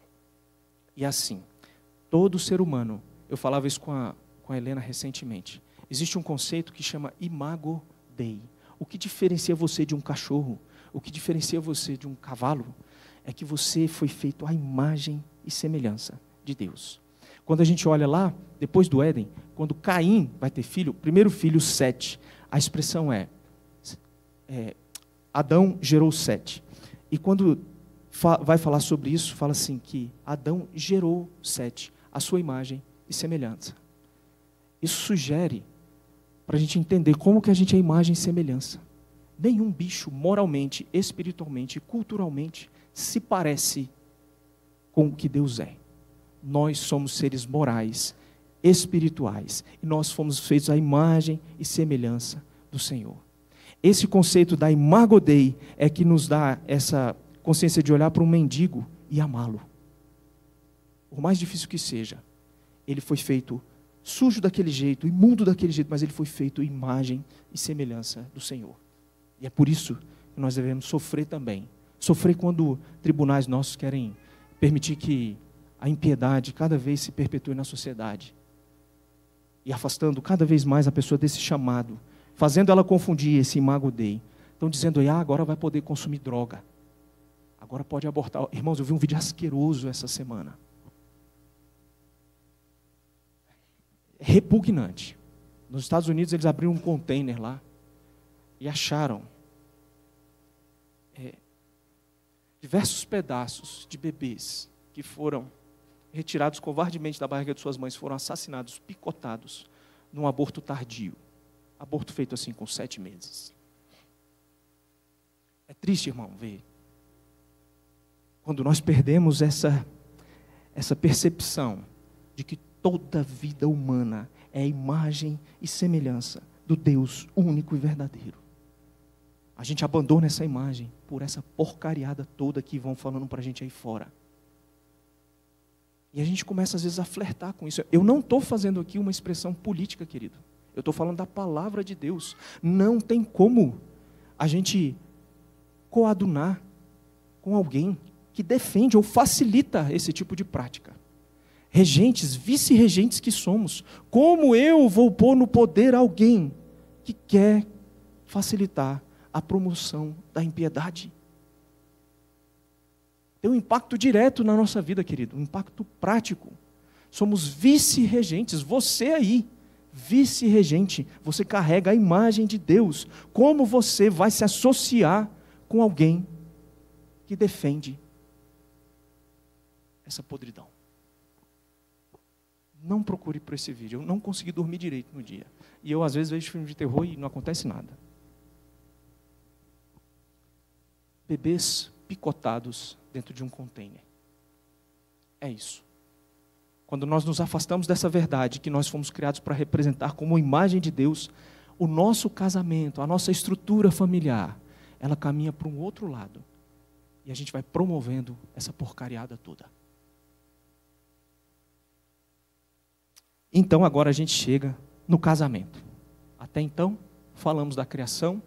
E assim, todo ser humano, eu falava isso com a, com a Helena recentemente, Existe um conceito que chama imago dei. O que diferencia você de um cachorro? O que diferencia você de um cavalo? É que você foi feito à imagem e semelhança de Deus. Quando a gente olha lá, depois do Éden, quando Caim vai ter filho, primeiro filho, sete, a expressão é, é Adão gerou sete. E quando fa vai falar sobre isso, fala assim que Adão gerou sete, a sua imagem e semelhança. Isso sugere para a gente entender como que a gente é imagem e semelhança. Nenhum bicho moralmente, espiritualmente, culturalmente se parece com o que Deus é. Nós somos seres morais, espirituais, e nós fomos feitos à imagem e semelhança do Senhor. Esse conceito da imago Dei é que nos dá essa consciência de olhar para um mendigo e amá-lo. Por mais difícil que seja, ele foi feito sujo daquele jeito, imundo daquele jeito, mas ele foi feito imagem e semelhança do Senhor. E é por isso que nós devemos sofrer também. Sofrer quando tribunais nossos querem permitir que a impiedade cada vez se perpetue na sociedade. E afastando cada vez mais a pessoa desse chamado, fazendo ela confundir esse imago dei. Estão dizendo, ah, agora vai poder consumir droga. Agora pode abortar. Irmãos, eu vi um vídeo asqueroso essa semana repugnante. Nos Estados Unidos eles abriram um container lá e acharam é, diversos pedaços de bebês que foram retirados covardemente da barriga de suas mães, foram assassinados, picotados, num aborto tardio. Aborto feito assim com sete meses. É triste, irmão, ver quando nós perdemos essa, essa percepção de que toda vida humana é a imagem e semelhança do Deus único e verdadeiro. A gente abandona essa imagem por essa porcariada toda que vão falando para a gente aí fora. E a gente começa às vezes a flertar com isso. Eu não estou fazendo aqui uma expressão política, querido. Eu estou falando da palavra de Deus. Não tem como a gente coadunar com alguém que defende ou facilita esse tipo de prática regentes, vice-regentes que somos, como eu vou pôr no poder alguém que quer facilitar a promoção da impiedade? Tem um impacto direto na nossa vida, querido, um impacto prático. Somos vice-regentes, você aí, vice-regente, você carrega a imagem de Deus. Como você vai se associar com alguém que defende essa podridão? não procure por esse vídeo. Eu não consegui dormir direito no dia. E eu, às vezes, vejo filme de terror e não acontece nada. Bebês picotados dentro de um container. É isso. Quando nós nos afastamos dessa verdade que nós fomos criados para representar como imagem de Deus, o nosso casamento, a nossa estrutura familiar, ela caminha para um outro lado. E a gente vai promovendo essa porcariada toda. Então agora a gente chega no casamento. Até então, falamos da criação,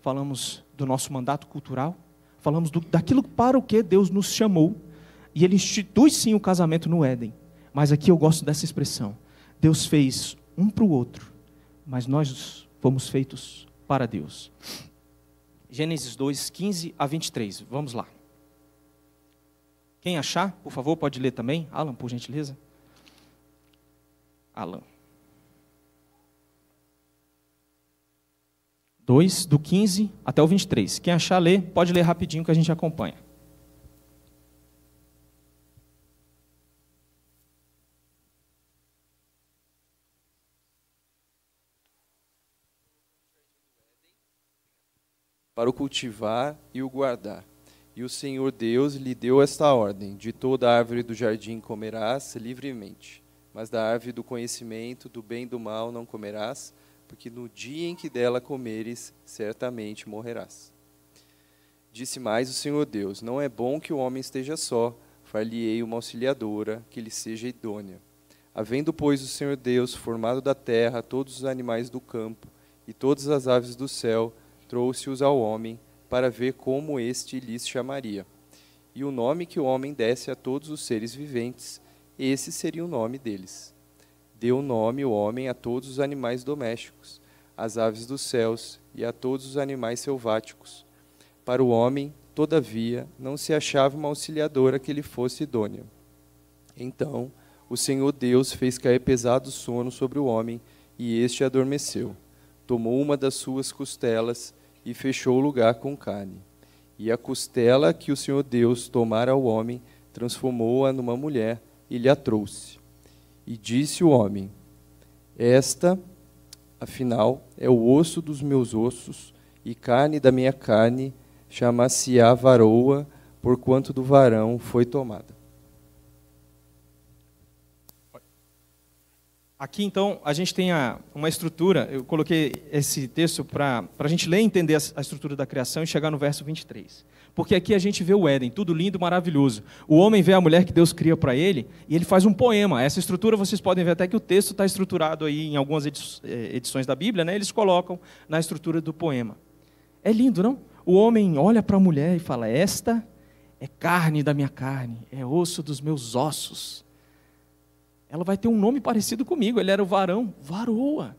falamos do nosso mandato cultural, falamos do, daquilo para o que Deus nos chamou, e Ele institui sim o casamento no Éden. Mas aqui eu gosto dessa expressão: Deus fez um para o outro, mas nós fomos feitos para Deus. Gênesis 2, 15 a 23. Vamos lá. Quem achar, por favor, pode ler também. Alan, por gentileza. Alan. 2, do 15 até o 23. Quem achar, ler, pode ler rapidinho que a gente acompanha. Para o cultivar e o guardar. E o Senhor Deus lhe deu esta ordem: de toda árvore do jardim comerás livremente mas da árvore do conhecimento do bem e do mal não comerás, porque no dia em que dela comeres, certamente morrerás. Disse mais o Senhor Deus: Não é bom que o homem esteja só, far-lhe-ei uma auxiliadora que lhe seja idônea. Havendo, pois, o Senhor Deus formado da terra todos os animais do campo e todas as aves do céu, trouxe-os ao homem para ver como este lhes chamaria. E o nome que o homem desse a todos os seres viventes esse seria o nome deles. Deu nome o homem a todos os animais domésticos, às aves dos céus e a todos os animais selváticos. Para o homem, todavia, não se achava uma auxiliadora que lhe fosse idônea. Então, o Senhor Deus fez cair pesado sono sobre o homem, e este adormeceu. Tomou uma das suas costelas e fechou o lugar com carne. E a costela que o Senhor Deus tomara ao homem, transformou-a numa mulher e lhe a trouxe. E disse o homem: Esta, afinal, é o osso dos meus ossos e carne da minha carne, chama se á varoa, porquanto do varão foi tomada. Aqui, então, a gente tem a, uma estrutura. Eu coloquei esse texto para a gente ler e entender a, a estrutura da criação e chegar no verso 23. Porque aqui a gente vê o Éden, tudo lindo, maravilhoso. O homem vê a mulher que Deus cria para ele e ele faz um poema. Essa estrutura vocês podem ver até que o texto está estruturado aí em algumas eh, edições da Bíblia, né? Eles colocam na estrutura do poema. É lindo, não? O homem olha para a mulher e fala: Esta é carne da minha carne, é osso dos meus ossos. Ela vai ter um nome parecido comigo. Ele era o varão, varoa.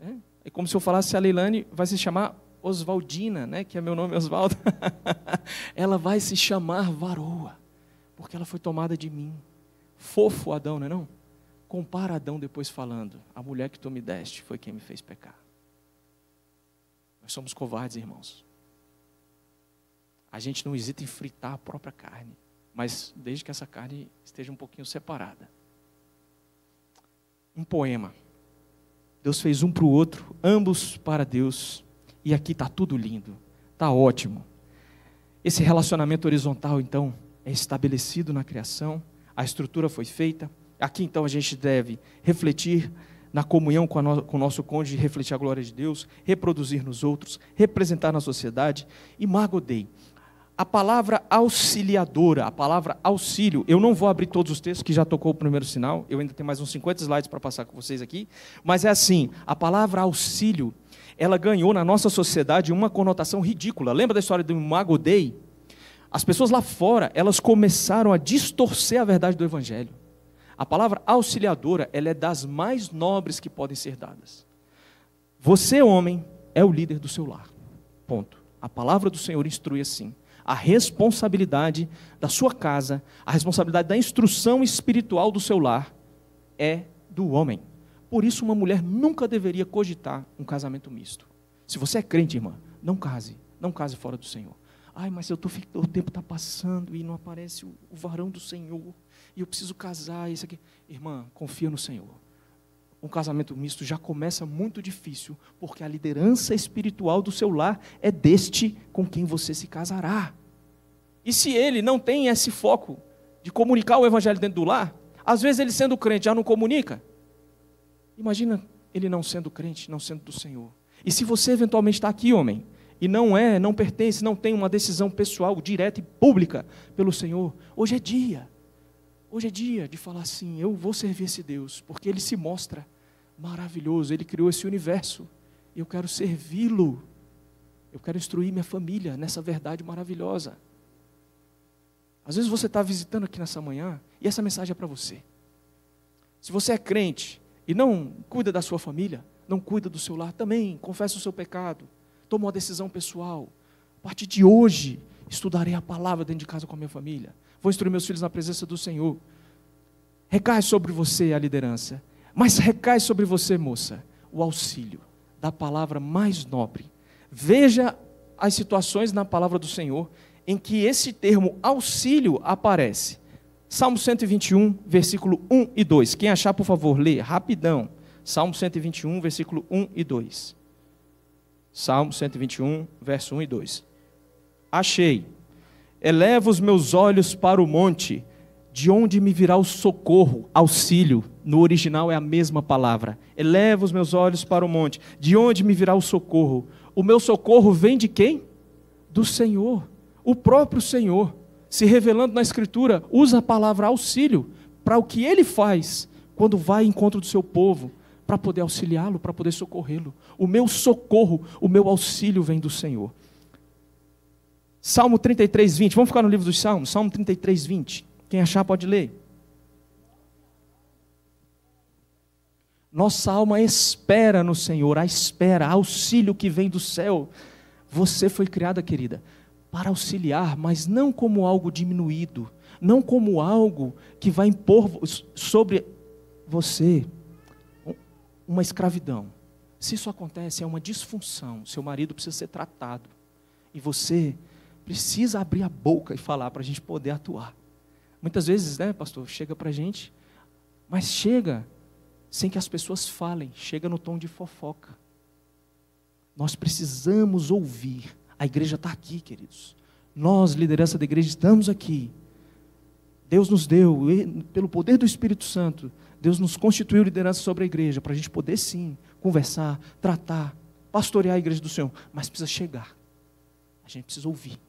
Né? É como se eu falasse a Leilane vai se chamar Oswaldina, né, que é meu nome Oswaldo, ela vai se chamar varoa, porque ela foi tomada de mim. Fofo Adão, não é não? Compara Adão depois falando, a mulher que tu me deste foi quem me fez pecar. Nós somos covardes, irmãos. A gente não hesita em fritar a própria carne, mas desde que essa carne esteja um pouquinho separada. Um poema. Deus fez um para o outro, ambos para Deus e aqui está tudo lindo, está ótimo. Esse relacionamento horizontal, então, é estabelecido na criação, a estrutura foi feita. Aqui, então, a gente deve refletir na comunhão com, no, com o nosso cônjuge, refletir a glória de Deus, reproduzir nos outros, representar na sociedade. E Margodei, a palavra auxiliadora, a palavra auxílio, eu não vou abrir todos os textos que já tocou o primeiro sinal, eu ainda tenho mais uns 50 slides para passar com vocês aqui, mas é assim, a palavra auxílio ela ganhou na nossa sociedade uma conotação ridícula. Lembra da história do Mago Dei? As pessoas lá fora, elas começaram a distorcer a verdade do evangelho. A palavra auxiliadora, ela é das mais nobres que podem ser dadas. Você, homem, é o líder do seu lar. Ponto. A palavra do Senhor instrui assim. A responsabilidade da sua casa, a responsabilidade da instrução espiritual do seu lar é do homem. Por isso, uma mulher nunca deveria cogitar um casamento misto. Se você é crente, irmã, não case. Não case fora do Senhor. Ai, mas eu tô, o tempo está passando e não aparece o, o varão do Senhor. E eu preciso casar, isso aqui. Irmã, confia no Senhor. Um casamento misto já começa muito difícil, porque a liderança espiritual do seu lar é deste com quem você se casará. E se ele não tem esse foco de comunicar o evangelho dentro do lar, às vezes ele sendo crente já não comunica, Imagina ele não sendo crente, não sendo do Senhor. E se você eventualmente está aqui, homem, e não é, não pertence, não tem uma decisão pessoal, direta e pública pelo Senhor, hoje é dia. Hoje é dia de falar assim: eu vou servir esse Deus, porque ele se mostra maravilhoso, ele criou esse universo. Eu quero servi-lo. Eu quero instruir minha família nessa verdade maravilhosa. Às vezes você está visitando aqui nessa manhã e essa mensagem é para você. Se você é crente, e não cuida da sua família, não cuida do seu lar também, confessa o seu pecado, toma uma decisão pessoal. A partir de hoje, estudarei a palavra dentro de casa com a minha família. Vou instruir meus filhos na presença do Senhor. Recai sobre você a liderança, mas recai sobre você, moça, o auxílio da palavra mais nobre. Veja as situações na palavra do Senhor em que esse termo auxílio aparece. Salmo 121, versículo 1 e 2. Quem achar, por favor, lê rapidão. Salmo 121, versículo 1 e 2. Salmo 121, verso 1 e 2. Achei. Eleva os meus olhos para o monte, de onde me virá o socorro, auxílio. No original é a mesma palavra. Eleva os meus olhos para o monte, de onde me virá o socorro. O meu socorro vem de quem? Do Senhor, o próprio Senhor se revelando na Escritura, usa a palavra auxílio para o que ele faz quando vai em encontro do seu povo, para poder auxiliá-lo, para poder socorrê-lo. O meu socorro, o meu auxílio vem do Senhor. Salmo 33, 20. Vamos ficar no livro dos Salmos? Salmo 33, 20. Quem achar pode ler. Nossa alma espera no Senhor, a espera, auxílio que vem do céu. Você foi criada, querida, para auxiliar, mas não como algo diminuído, não como algo que vai impor sobre você uma escravidão. Se isso acontece, é uma disfunção. Seu marido precisa ser tratado. E você precisa abrir a boca e falar para a gente poder atuar. Muitas vezes, né, pastor, chega para a gente, mas chega sem que as pessoas falem, chega no tom de fofoca. Nós precisamos ouvir a igreja está aqui, queridos. Nós, liderança da igreja, estamos aqui. Deus nos deu, pelo poder do Espírito Santo, Deus nos constituiu liderança sobre a igreja, para a gente poder sim conversar, tratar, pastorear a igreja do Senhor, mas precisa chegar. A gente precisa ouvir.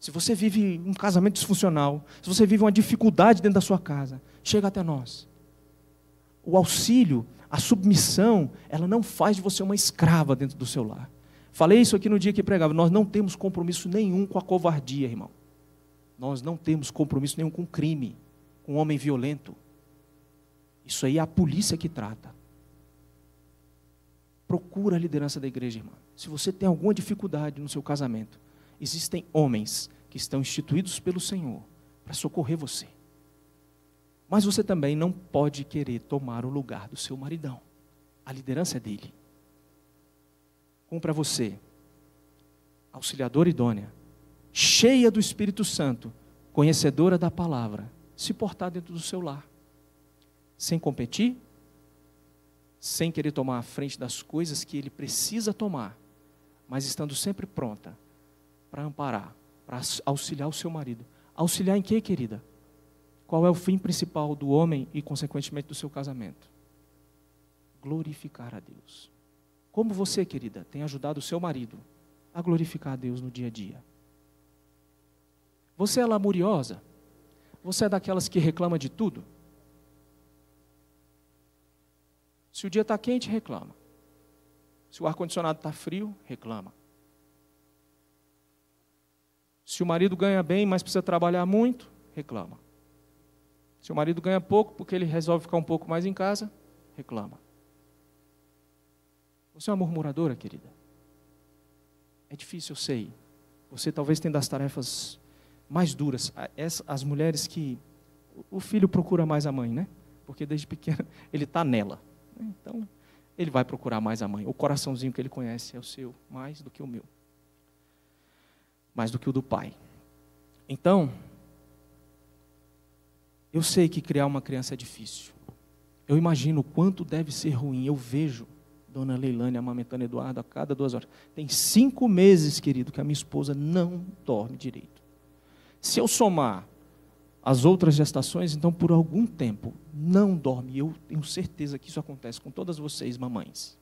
Se você vive um casamento disfuncional, se você vive uma dificuldade dentro da sua casa, chega até nós. O auxílio, a submissão, ela não faz de você uma escrava dentro do seu lar. Falei isso aqui no dia que pregava. Nós não temos compromisso nenhum com a covardia, irmão. Nós não temos compromisso nenhum com crime, com homem violento. Isso aí é a polícia que trata. Procura a liderança da igreja, irmão. Se você tem alguma dificuldade no seu casamento, existem homens que estão instituídos pelo Senhor para socorrer você. Mas você também não pode querer tomar o lugar do seu maridão. A liderança é dele como para você. Auxiliadora idônea, cheia do Espírito Santo, conhecedora da palavra, se portar dentro do seu lar, sem competir, sem querer tomar a frente das coisas que ele precisa tomar, mas estando sempre pronta para amparar, para auxiliar o seu marido. Auxiliar em quê, querida? Qual é o fim principal do homem e, consequentemente, do seu casamento? Glorificar a Deus. Como você, querida, tem ajudado o seu marido a glorificar a Deus no dia a dia? Você é lamuriosa? Você é daquelas que reclama de tudo? Se o dia está quente, reclama. Se o ar-condicionado está frio, reclama. Se o marido ganha bem, mas precisa trabalhar muito, reclama. Se o marido ganha pouco, porque ele resolve ficar um pouco mais em casa, reclama. Você é uma murmuradora, querida? É difícil, eu sei. Você talvez tenha das tarefas mais duras. As mulheres que. O filho procura mais a mãe, né? Porque desde pequeno ele está nela. Né? Então, ele vai procurar mais a mãe. O coraçãozinho que ele conhece é o seu, mais do que o meu. Mais do que o do pai. Então, eu sei que criar uma criança é difícil. Eu imagino o quanto deve ser ruim. Eu vejo Dona Leilane amamentando Eduardo a cada duas horas. Tem cinco meses, querido, que a minha esposa não dorme direito. Se eu somar as outras gestações, então por algum tempo não dorme. Eu tenho certeza que isso acontece com todas vocês, mamães.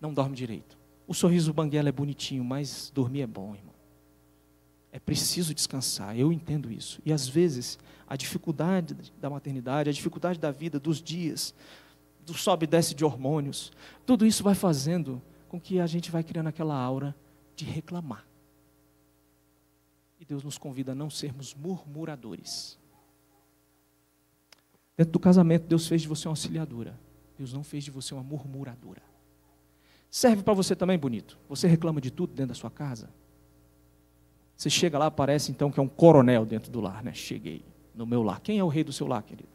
Não dorme direito. O sorriso banguela é bonitinho, mas dormir é bom, irmão. É preciso descansar, eu entendo isso. E às vezes, a dificuldade da maternidade, a dificuldade da vida, dos dias, do sobe e desce de hormônios, tudo isso vai fazendo com que a gente vai criando aquela aura de reclamar. E Deus nos convida a não sermos murmuradores. Dentro do casamento, Deus fez de você uma auxiliadora. Deus não fez de você uma murmuradora. Serve para você também, bonito. Você reclama de tudo dentro da sua casa? Você chega lá, parece então que é um coronel dentro do lar, né? Cheguei no meu lar. Quem é o rei do seu lar, querido?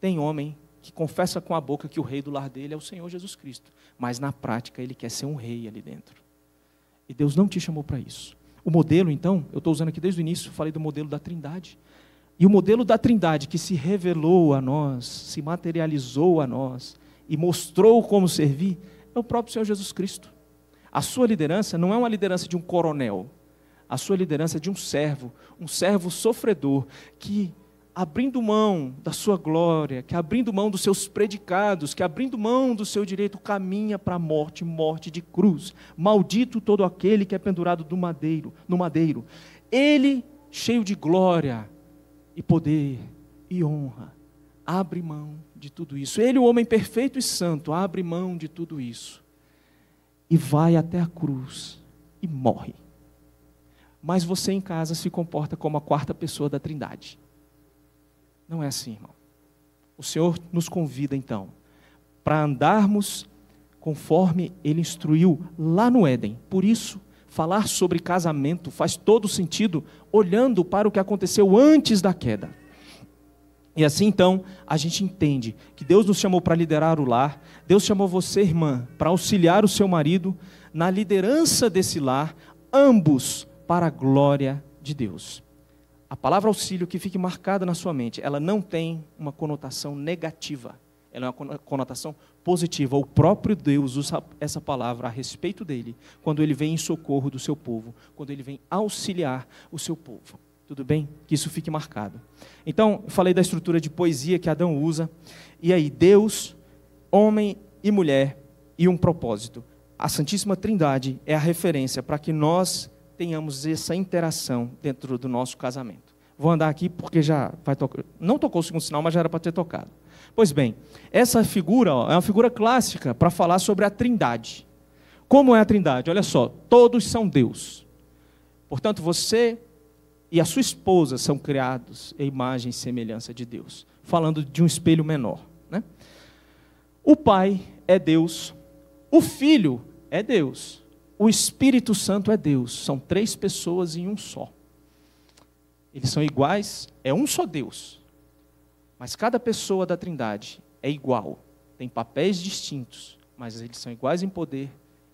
Tem homem que confessa com a boca que o rei do lar dele é o Senhor Jesus Cristo, mas na prática ele quer ser um rei ali dentro. E Deus não te chamou para isso. O modelo, então, eu estou usando aqui desde o início, falei do modelo da Trindade. E o modelo da Trindade que se revelou a nós, se materializou a nós e mostrou como servir, é o próprio Senhor Jesus Cristo. A sua liderança não é uma liderança de um coronel, a sua liderança é de um servo, um servo sofredor que abrindo mão da sua glória, que abrindo mão dos seus predicados, que abrindo mão do seu direito, caminha para a morte, morte de cruz. Maldito todo aquele que é pendurado do madeiro, no madeiro. Ele, cheio de glória e poder e honra, abre mão de tudo isso. Ele, o homem perfeito e santo, abre mão de tudo isso e vai até a cruz e morre. Mas você em casa se comporta como a quarta pessoa da Trindade não é assim, irmão. O Senhor nos convida então para andarmos conforme ele instruiu lá no Éden. Por isso, falar sobre casamento faz todo sentido olhando para o que aconteceu antes da queda. E assim então, a gente entende que Deus nos chamou para liderar o lar, Deus chamou você, irmã, para auxiliar o seu marido na liderança desse lar, ambos para a glória de Deus a palavra auxílio que fique marcada na sua mente, ela não tem uma conotação negativa, ela é uma conotação positiva. O próprio Deus usa essa palavra a respeito dele, quando ele vem em socorro do seu povo, quando ele vem auxiliar o seu povo. Tudo bem? Que isso fique marcado. Então, falei da estrutura de poesia que Adão usa, e aí Deus, homem e mulher e um propósito. A Santíssima Trindade é a referência para que nós tenhamos essa interação dentro do nosso casamento. Vou andar aqui porque já vai tocar. Não tocou o segundo sinal, mas já era para ter tocado. Pois bem, essa figura ó, é uma figura clássica para falar sobre a trindade. Como é a trindade? Olha só, todos são Deus. Portanto, você e a sua esposa são criados em imagem e semelhança de Deus. Falando de um espelho menor. Né? O Pai é Deus, o Filho é Deus o Espírito Santo é Deus, são três pessoas em um só. Eles são iguais, é um só Deus. Mas cada pessoa da Trindade é igual, tem papéis distintos, mas eles são iguais em poder,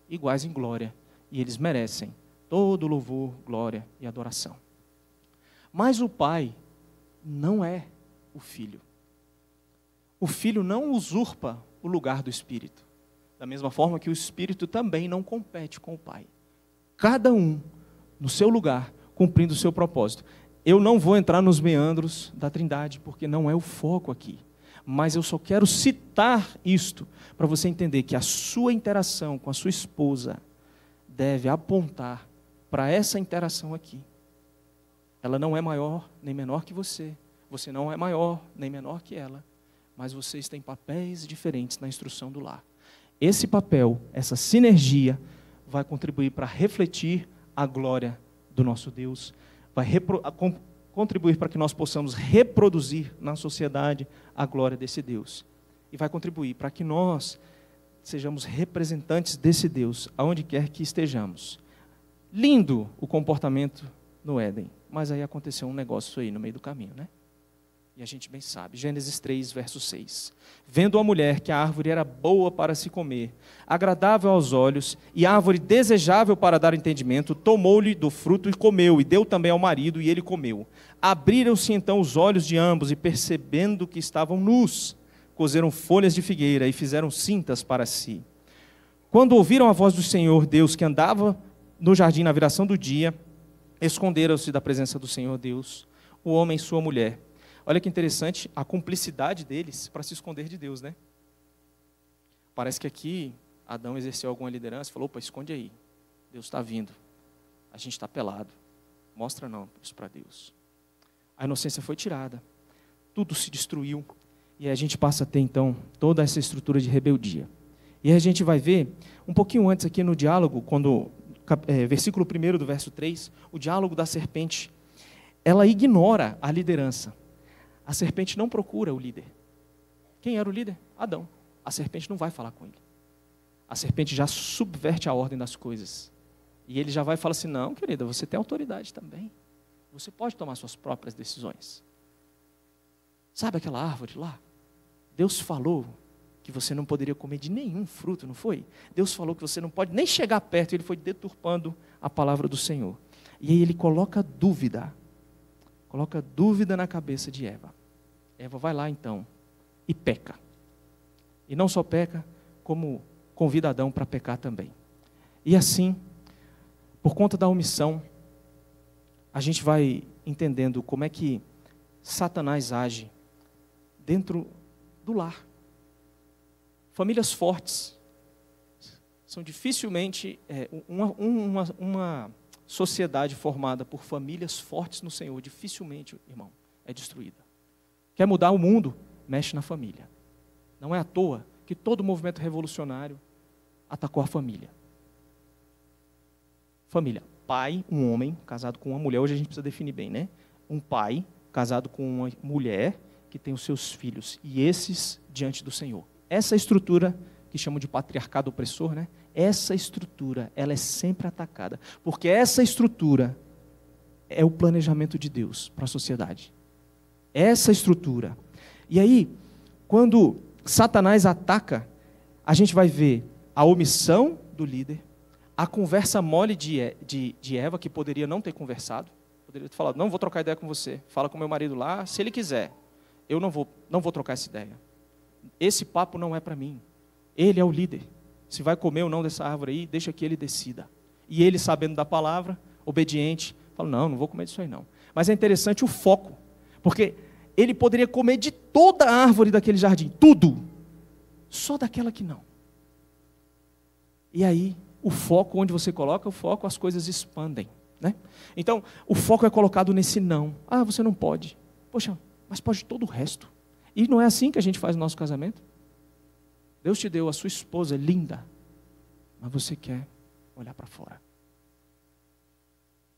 iguais em glória, e eles merecem todo louvor, glória e adoração. Mas o Pai não é o Filho. O Filho não usurpa o lugar do Espírito. Da mesma forma que o Espírito também não compete com o Pai. Cada um no seu lugar, cumprindo o seu propósito. Eu não vou entrar nos meandros da Trindade, porque não é o foco aqui. Mas eu só quero citar isto para você entender que a sua interação com a sua esposa deve apontar para essa interação aqui. Ela não é maior nem menor que você. Você não é maior nem menor que ela. Mas vocês têm papéis diferentes na instrução do lar esse papel, essa sinergia, vai contribuir para refletir a glória do nosso Deus, vai contribuir para que nós possamos reproduzir na sociedade a glória desse Deus, e vai contribuir para que nós sejamos representantes desse Deus, aonde quer que estejamos. Lindo o comportamento no Éden, mas aí aconteceu um negócio aí no meio do caminho, né? E a gente bem sabe, Gênesis 3, verso 6. Vendo a mulher que a árvore era boa para se comer, agradável aos olhos e árvore desejável para dar entendimento, tomou-lhe do fruto e comeu, e deu também ao marido, e ele comeu. Abriram-se então os olhos de ambos, e percebendo que estavam nus, cozeram folhas de figueira e fizeram cintas para si. Quando ouviram a voz do Senhor Deus que andava no jardim na viração do dia, esconderam-se da presença do Senhor Deus, o homem e sua mulher Olha que interessante a cumplicidade deles para se esconder de Deus, né? Parece que aqui Adão exerceu alguma liderança falou: opa, esconde aí. Deus está vindo. A gente está pelado. Mostra não isso para Deus. A inocência foi tirada. Tudo se destruiu. E a gente passa a ter então toda essa estrutura de rebeldia. E a gente vai ver um pouquinho antes aqui no diálogo, quando é, versículo 1 do verso 3, o diálogo da serpente. Ela ignora a liderança. A serpente não procura o líder. Quem era o líder? Adão. A serpente não vai falar com ele. A serpente já subverte a ordem das coisas. E ele já vai e fala assim: não, querida, você tem autoridade também. Você pode tomar suas próprias decisões. Sabe aquela árvore lá? Deus falou que você não poderia comer de nenhum fruto, não foi? Deus falou que você não pode nem chegar perto, ele foi deturpando a palavra do Senhor. E aí ele coloca dúvida, coloca dúvida na cabeça de Eva. Eva, vai lá então e peca. E não só peca, como convida Adão para pecar também. E assim, por conta da omissão, a gente vai entendendo como é que Satanás age dentro do lar. Famílias fortes são dificilmente é, uma, uma, uma sociedade formada por famílias fortes no Senhor, dificilmente, irmão, é destruída. Quer mudar o mundo? Mexe na família. Não é à toa que todo movimento revolucionário atacou a família. Família. Pai, um homem casado com uma mulher, hoje a gente precisa definir bem, né? Um pai casado com uma mulher que tem os seus filhos e esses diante do Senhor. Essa estrutura que chamam de patriarcado opressor, né? Essa estrutura, ela é sempre atacada, porque essa estrutura é o planejamento de Deus para a sociedade essa estrutura. E aí, quando Satanás ataca, a gente vai ver a omissão do líder, a conversa mole de, de, de Eva, que poderia não ter conversado, poderia ter falado: não vou trocar ideia com você, fala com meu marido lá, se ele quiser, eu não vou, não vou trocar essa ideia. Esse papo não é para mim. Ele é o líder. Se vai comer ou não dessa árvore aí, deixa que ele decida. E ele, sabendo da palavra, obediente, fala: não, não vou comer disso aí não. Mas é interessante o foco porque ele poderia comer de toda a árvore daquele jardim, tudo, só daquela que não. E aí, o foco, onde você coloca o foco, as coisas expandem. Né? Então, o foco é colocado nesse não. Ah, você não pode. Poxa, mas pode todo o resto. E não é assim que a gente faz o nosso casamento? Deus te deu a sua esposa linda, mas você quer olhar para fora.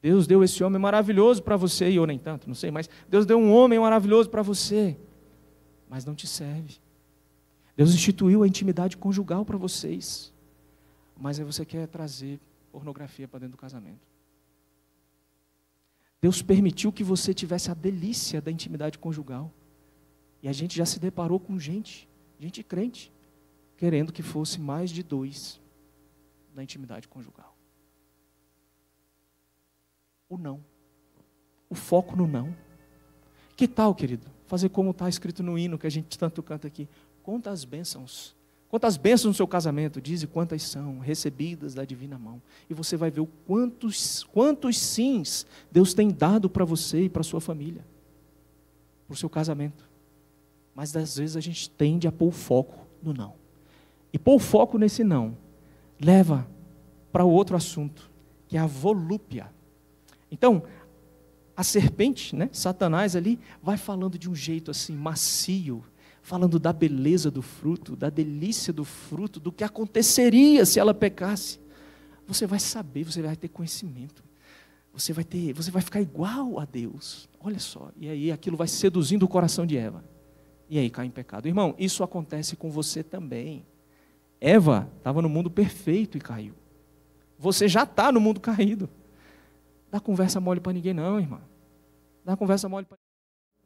Deus deu esse homem maravilhoso para você, e eu nem tanto, não sei, mas Deus deu um homem maravilhoso para você, mas não te serve. Deus instituiu a intimidade conjugal para vocês, mas aí você quer trazer pornografia para dentro do casamento. Deus permitiu que você tivesse a delícia da intimidade conjugal, e a gente já se deparou com gente, gente crente, querendo que fosse mais de dois na intimidade conjugal o não. O foco no não. Que tal, querido? Fazer como está escrito no hino que a gente tanto canta aqui. Quantas bênçãos. Quantas bênçãos no seu casamento, diz, quantas são recebidas da divina mão. E você vai ver o quantos, quantos sims Deus tem dado para você e para sua família, para o seu casamento. Mas às vezes a gente tende a pôr o foco no não. E pôr o foco nesse não leva para o outro assunto, que é a volúpia. Então, a serpente, né, Satanás ali, vai falando de um jeito assim, macio, falando da beleza do fruto, da delícia do fruto, do que aconteceria se ela pecasse. Você vai saber, você vai ter conhecimento. Você vai ter, você vai ficar igual a Deus. Olha só, e aí aquilo vai seduzindo o coração de Eva. E aí cai em pecado. Irmão, isso acontece com você também. Eva estava no mundo perfeito e caiu. Você já está no mundo caído. Dá conversa mole para ninguém, não, irmã. Dá conversa mole para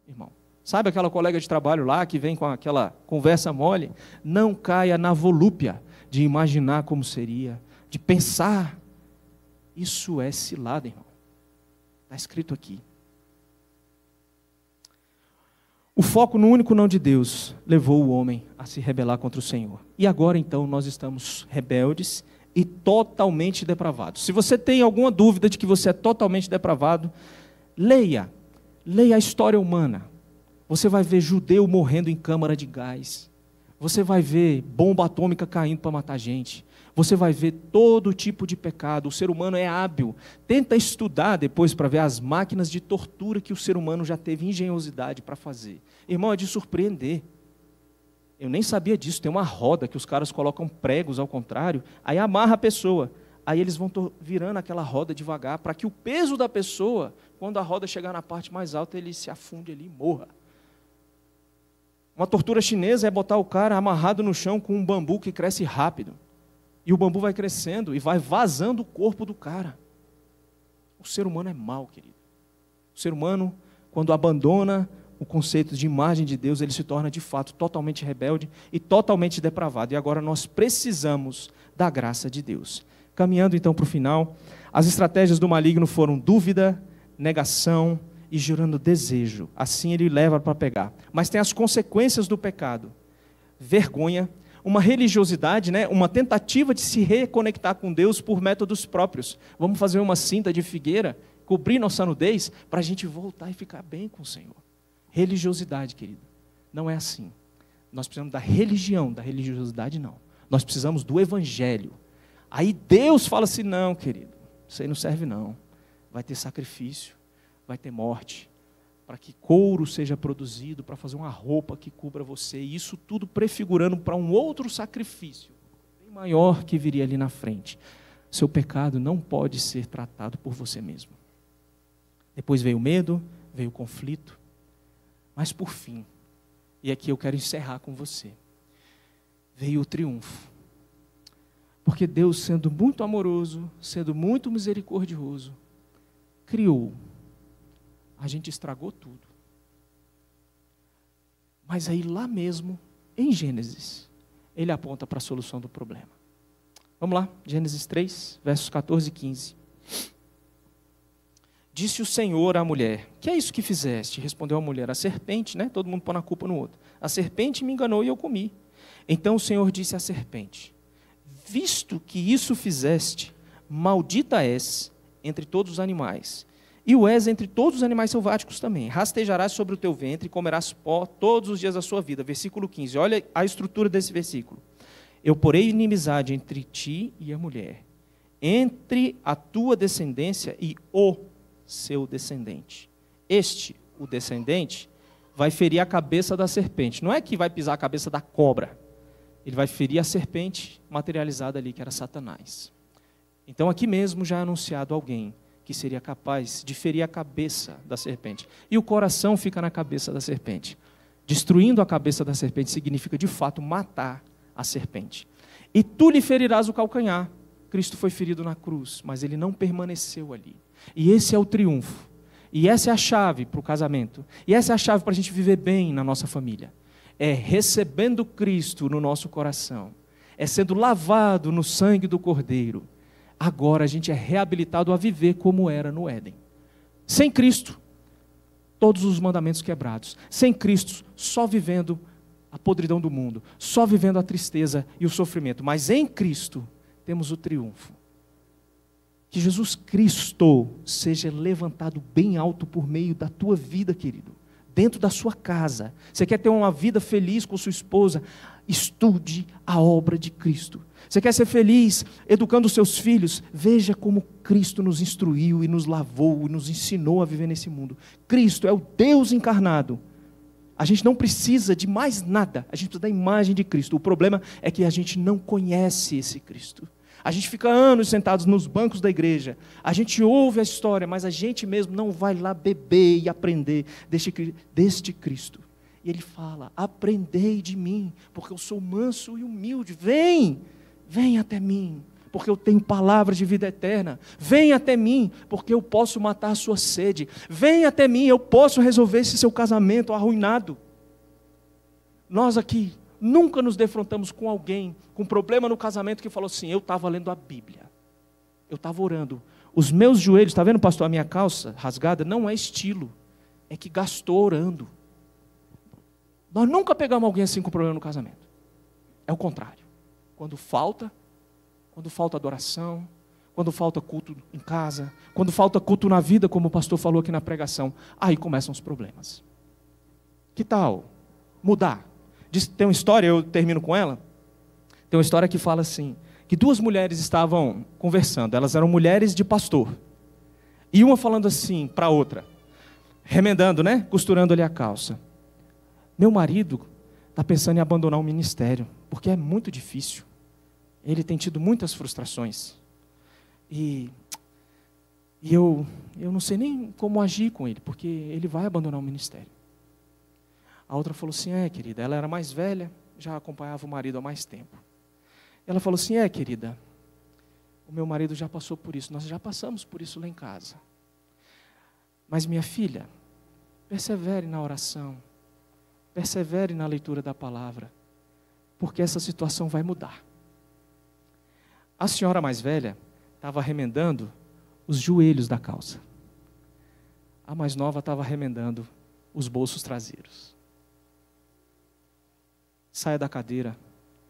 irmão. Sabe aquela colega de trabalho lá que vem com aquela conversa mole? Não caia na volúpia de imaginar como seria, de pensar. Isso é cilada, irmão. Está escrito aqui. O foco no único não de Deus levou o homem a se rebelar contra o Senhor. E agora então nós estamos rebeldes e totalmente depravado. Se você tem alguma dúvida de que você é totalmente depravado, leia, leia a história humana. Você vai ver judeu morrendo em câmara de gás. Você vai ver bomba atômica caindo para matar gente. Você vai ver todo tipo de pecado. O ser humano é hábil. Tenta estudar depois para ver as máquinas de tortura que o ser humano já teve engenhosidade para fazer. Irmão, é de surpreender. Eu nem sabia disso. Tem uma roda que os caras colocam pregos ao contrário, aí amarra a pessoa. Aí eles vão virando aquela roda devagar para que o peso da pessoa, quando a roda chegar na parte mais alta, ele se afunde ali e morra. Uma tortura chinesa é botar o cara amarrado no chão com um bambu que cresce rápido. E o bambu vai crescendo e vai vazando o corpo do cara. O ser humano é mau, querido. O ser humano, quando abandona o conceito de imagem de Deus, ele se torna de fato totalmente rebelde e totalmente depravado. E agora nós precisamos da graça de Deus. Caminhando então para o final, as estratégias do maligno foram dúvida, negação e jurando desejo. Assim ele leva para pegar. Mas tem as consequências do pecado: vergonha, uma religiosidade, né? uma tentativa de se reconectar com Deus por métodos próprios. Vamos fazer uma cinta de figueira, cobrir nossa nudez, para a gente voltar e ficar bem com o Senhor religiosidade, querido. Não é assim. Nós precisamos da religião, da religiosidade, não. Nós precisamos do evangelho. Aí Deus fala assim: não, querido, isso aí não serve, não. Vai ter sacrifício, vai ter morte, para que couro seja produzido, para fazer uma roupa que cubra você. E isso tudo prefigurando para um outro sacrifício, bem maior que viria ali na frente. Seu pecado não pode ser tratado por você mesmo. Depois veio o medo, veio o conflito, mas por fim, e aqui eu quero encerrar com você, veio o triunfo. Porque Deus, sendo muito amoroso, sendo muito misericordioso, criou. A gente estragou tudo. Mas aí, lá mesmo, em Gênesis, ele aponta para a solução do problema. Vamos lá, Gênesis 3, versos 14 e 15. Disse o Senhor à mulher: Que é isso que fizeste? Respondeu a mulher: A serpente, né? Todo mundo põe a culpa no outro. A serpente me enganou e eu comi. Então o Senhor disse à serpente: Visto que isso fizeste, maldita és entre todos os animais, e o és entre todos os animais selváticos também. Rastejarás sobre o teu ventre e comerás pó todos os dias da sua vida. Versículo 15. Olha a estrutura desse versículo. Eu porei inimizade entre ti e a mulher, entre a tua descendência e o seu descendente. Este, o descendente, vai ferir a cabeça da serpente. Não é que vai pisar a cabeça da cobra. Ele vai ferir a serpente materializada ali, que era Satanás. Então, aqui mesmo já é anunciado alguém que seria capaz de ferir a cabeça da serpente. E o coração fica na cabeça da serpente. Destruindo a cabeça da serpente significa, de fato, matar a serpente. E tu lhe ferirás o calcanhar. Cristo foi ferido na cruz, mas ele não permaneceu ali. E esse é o triunfo. E essa é a chave para o casamento. E essa é a chave para a gente viver bem na nossa família. É recebendo Cristo no nosso coração. É sendo lavado no sangue do Cordeiro. Agora a gente é reabilitado a viver como era no Éden. Sem Cristo, todos os mandamentos quebrados. Sem Cristo, só vivendo a podridão do mundo, só vivendo a tristeza e o sofrimento. Mas em Cristo temos o triunfo. Que Jesus Cristo seja levantado bem alto por meio da tua vida, querido, dentro da sua casa. Você quer ter uma vida feliz com sua esposa? Estude a obra de Cristo. Você quer ser feliz educando seus filhos? Veja como Cristo nos instruiu e nos lavou e nos ensinou a viver nesse mundo. Cristo é o Deus encarnado. A gente não precisa de mais nada, a gente precisa da imagem de Cristo. O problema é que a gente não conhece esse Cristo. A gente fica anos sentados nos bancos da igreja, a gente ouve a história, mas a gente mesmo não vai lá beber e aprender deste, deste Cristo. E ele fala: Aprendei de mim, porque eu sou manso e humilde. Vem, vem até mim, porque eu tenho palavras de vida eterna. Vem até mim, porque eu posso matar a sua sede. Vem até mim, eu posso resolver esse seu casamento arruinado. Nós aqui Nunca nos defrontamos com alguém com problema no casamento que falou assim: eu estava lendo a Bíblia, eu estava orando. Os meus joelhos, está vendo, pastor, a minha calça rasgada não é estilo, é que gastou orando. Nós nunca pegamos alguém assim com problema no casamento. É o contrário. Quando falta, quando falta adoração, quando falta culto em casa, quando falta culto na vida, como o pastor falou aqui na pregação, aí começam os problemas. Que tal mudar? Diz, tem uma história, eu termino com ela. Tem uma história que fala assim: que duas mulheres estavam conversando, elas eram mulheres de pastor. E uma falando assim para a outra, remendando, né? Costurando ali a calça. Meu marido está pensando em abandonar o ministério, porque é muito difícil. Ele tem tido muitas frustrações. E, e eu, eu não sei nem como agir com ele, porque ele vai abandonar o ministério. A outra falou assim: é, querida, ela era mais velha, já acompanhava o marido há mais tempo. Ela falou assim: é, querida, o meu marido já passou por isso, nós já passamos por isso lá em casa. Mas minha filha, persevere na oração, persevere na leitura da palavra, porque essa situação vai mudar. A senhora mais velha estava remendando os joelhos da calça. A mais nova estava remendando os bolsos traseiros saia da cadeira,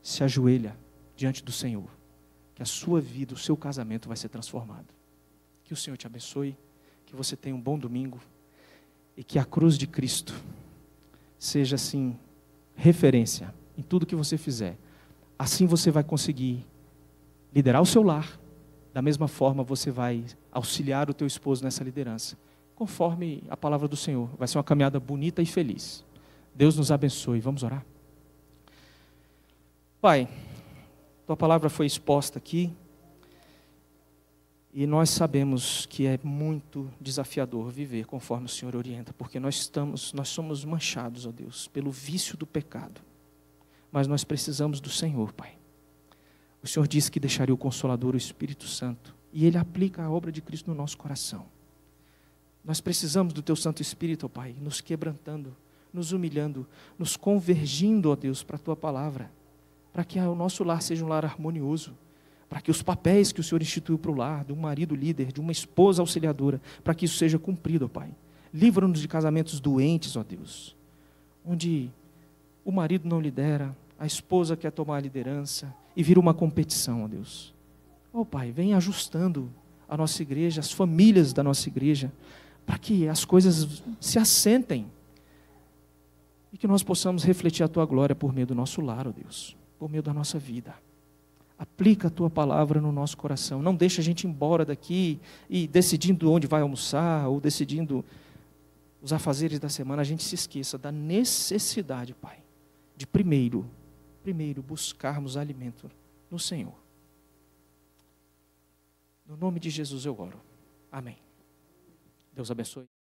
se ajoelha diante do Senhor, que a sua vida, o seu casamento vai ser transformado. Que o Senhor te abençoe, que você tenha um bom domingo e que a cruz de Cristo seja assim referência em tudo que você fizer. Assim você vai conseguir liderar o seu lar. Da mesma forma você vai auxiliar o teu esposo nessa liderança, conforme a palavra do Senhor. Vai ser uma caminhada bonita e feliz. Deus nos abençoe. Vamos orar. Pai, tua palavra foi exposta aqui e nós sabemos que é muito desafiador viver conforme o Senhor orienta, porque nós estamos, nós somos manchados, ó Deus, pelo vício do pecado. Mas nós precisamos do Senhor, Pai. O Senhor disse que deixaria o consolador, o Espírito Santo, e ele aplica a obra de Cristo no nosso coração. Nós precisamos do teu Santo Espírito, ó Pai, nos quebrantando, nos humilhando, nos convergindo, ó Deus, para a tua palavra para que o nosso lar seja um lar harmonioso, para que os papéis que o Senhor instituiu para o lar, de um marido líder, de uma esposa auxiliadora, para que isso seja cumprido, ó Pai. Livra-nos de casamentos doentes, ó Deus, onde o marido não lidera, a esposa quer tomar a liderança e vira uma competição, ó Deus. Ó Pai, vem ajustando a nossa igreja, as famílias da nossa igreja, para que as coisas se assentem e que nós possamos refletir a Tua glória por meio do nosso lar, ó Deus por meio da nossa vida. Aplica a tua palavra no nosso coração. Não deixa a gente embora daqui e decidindo onde vai almoçar ou decidindo os afazeres da semana, a gente se esqueça da necessidade, Pai, de primeiro, primeiro buscarmos alimento no Senhor. No nome de Jesus eu oro. Amém. Deus abençoe.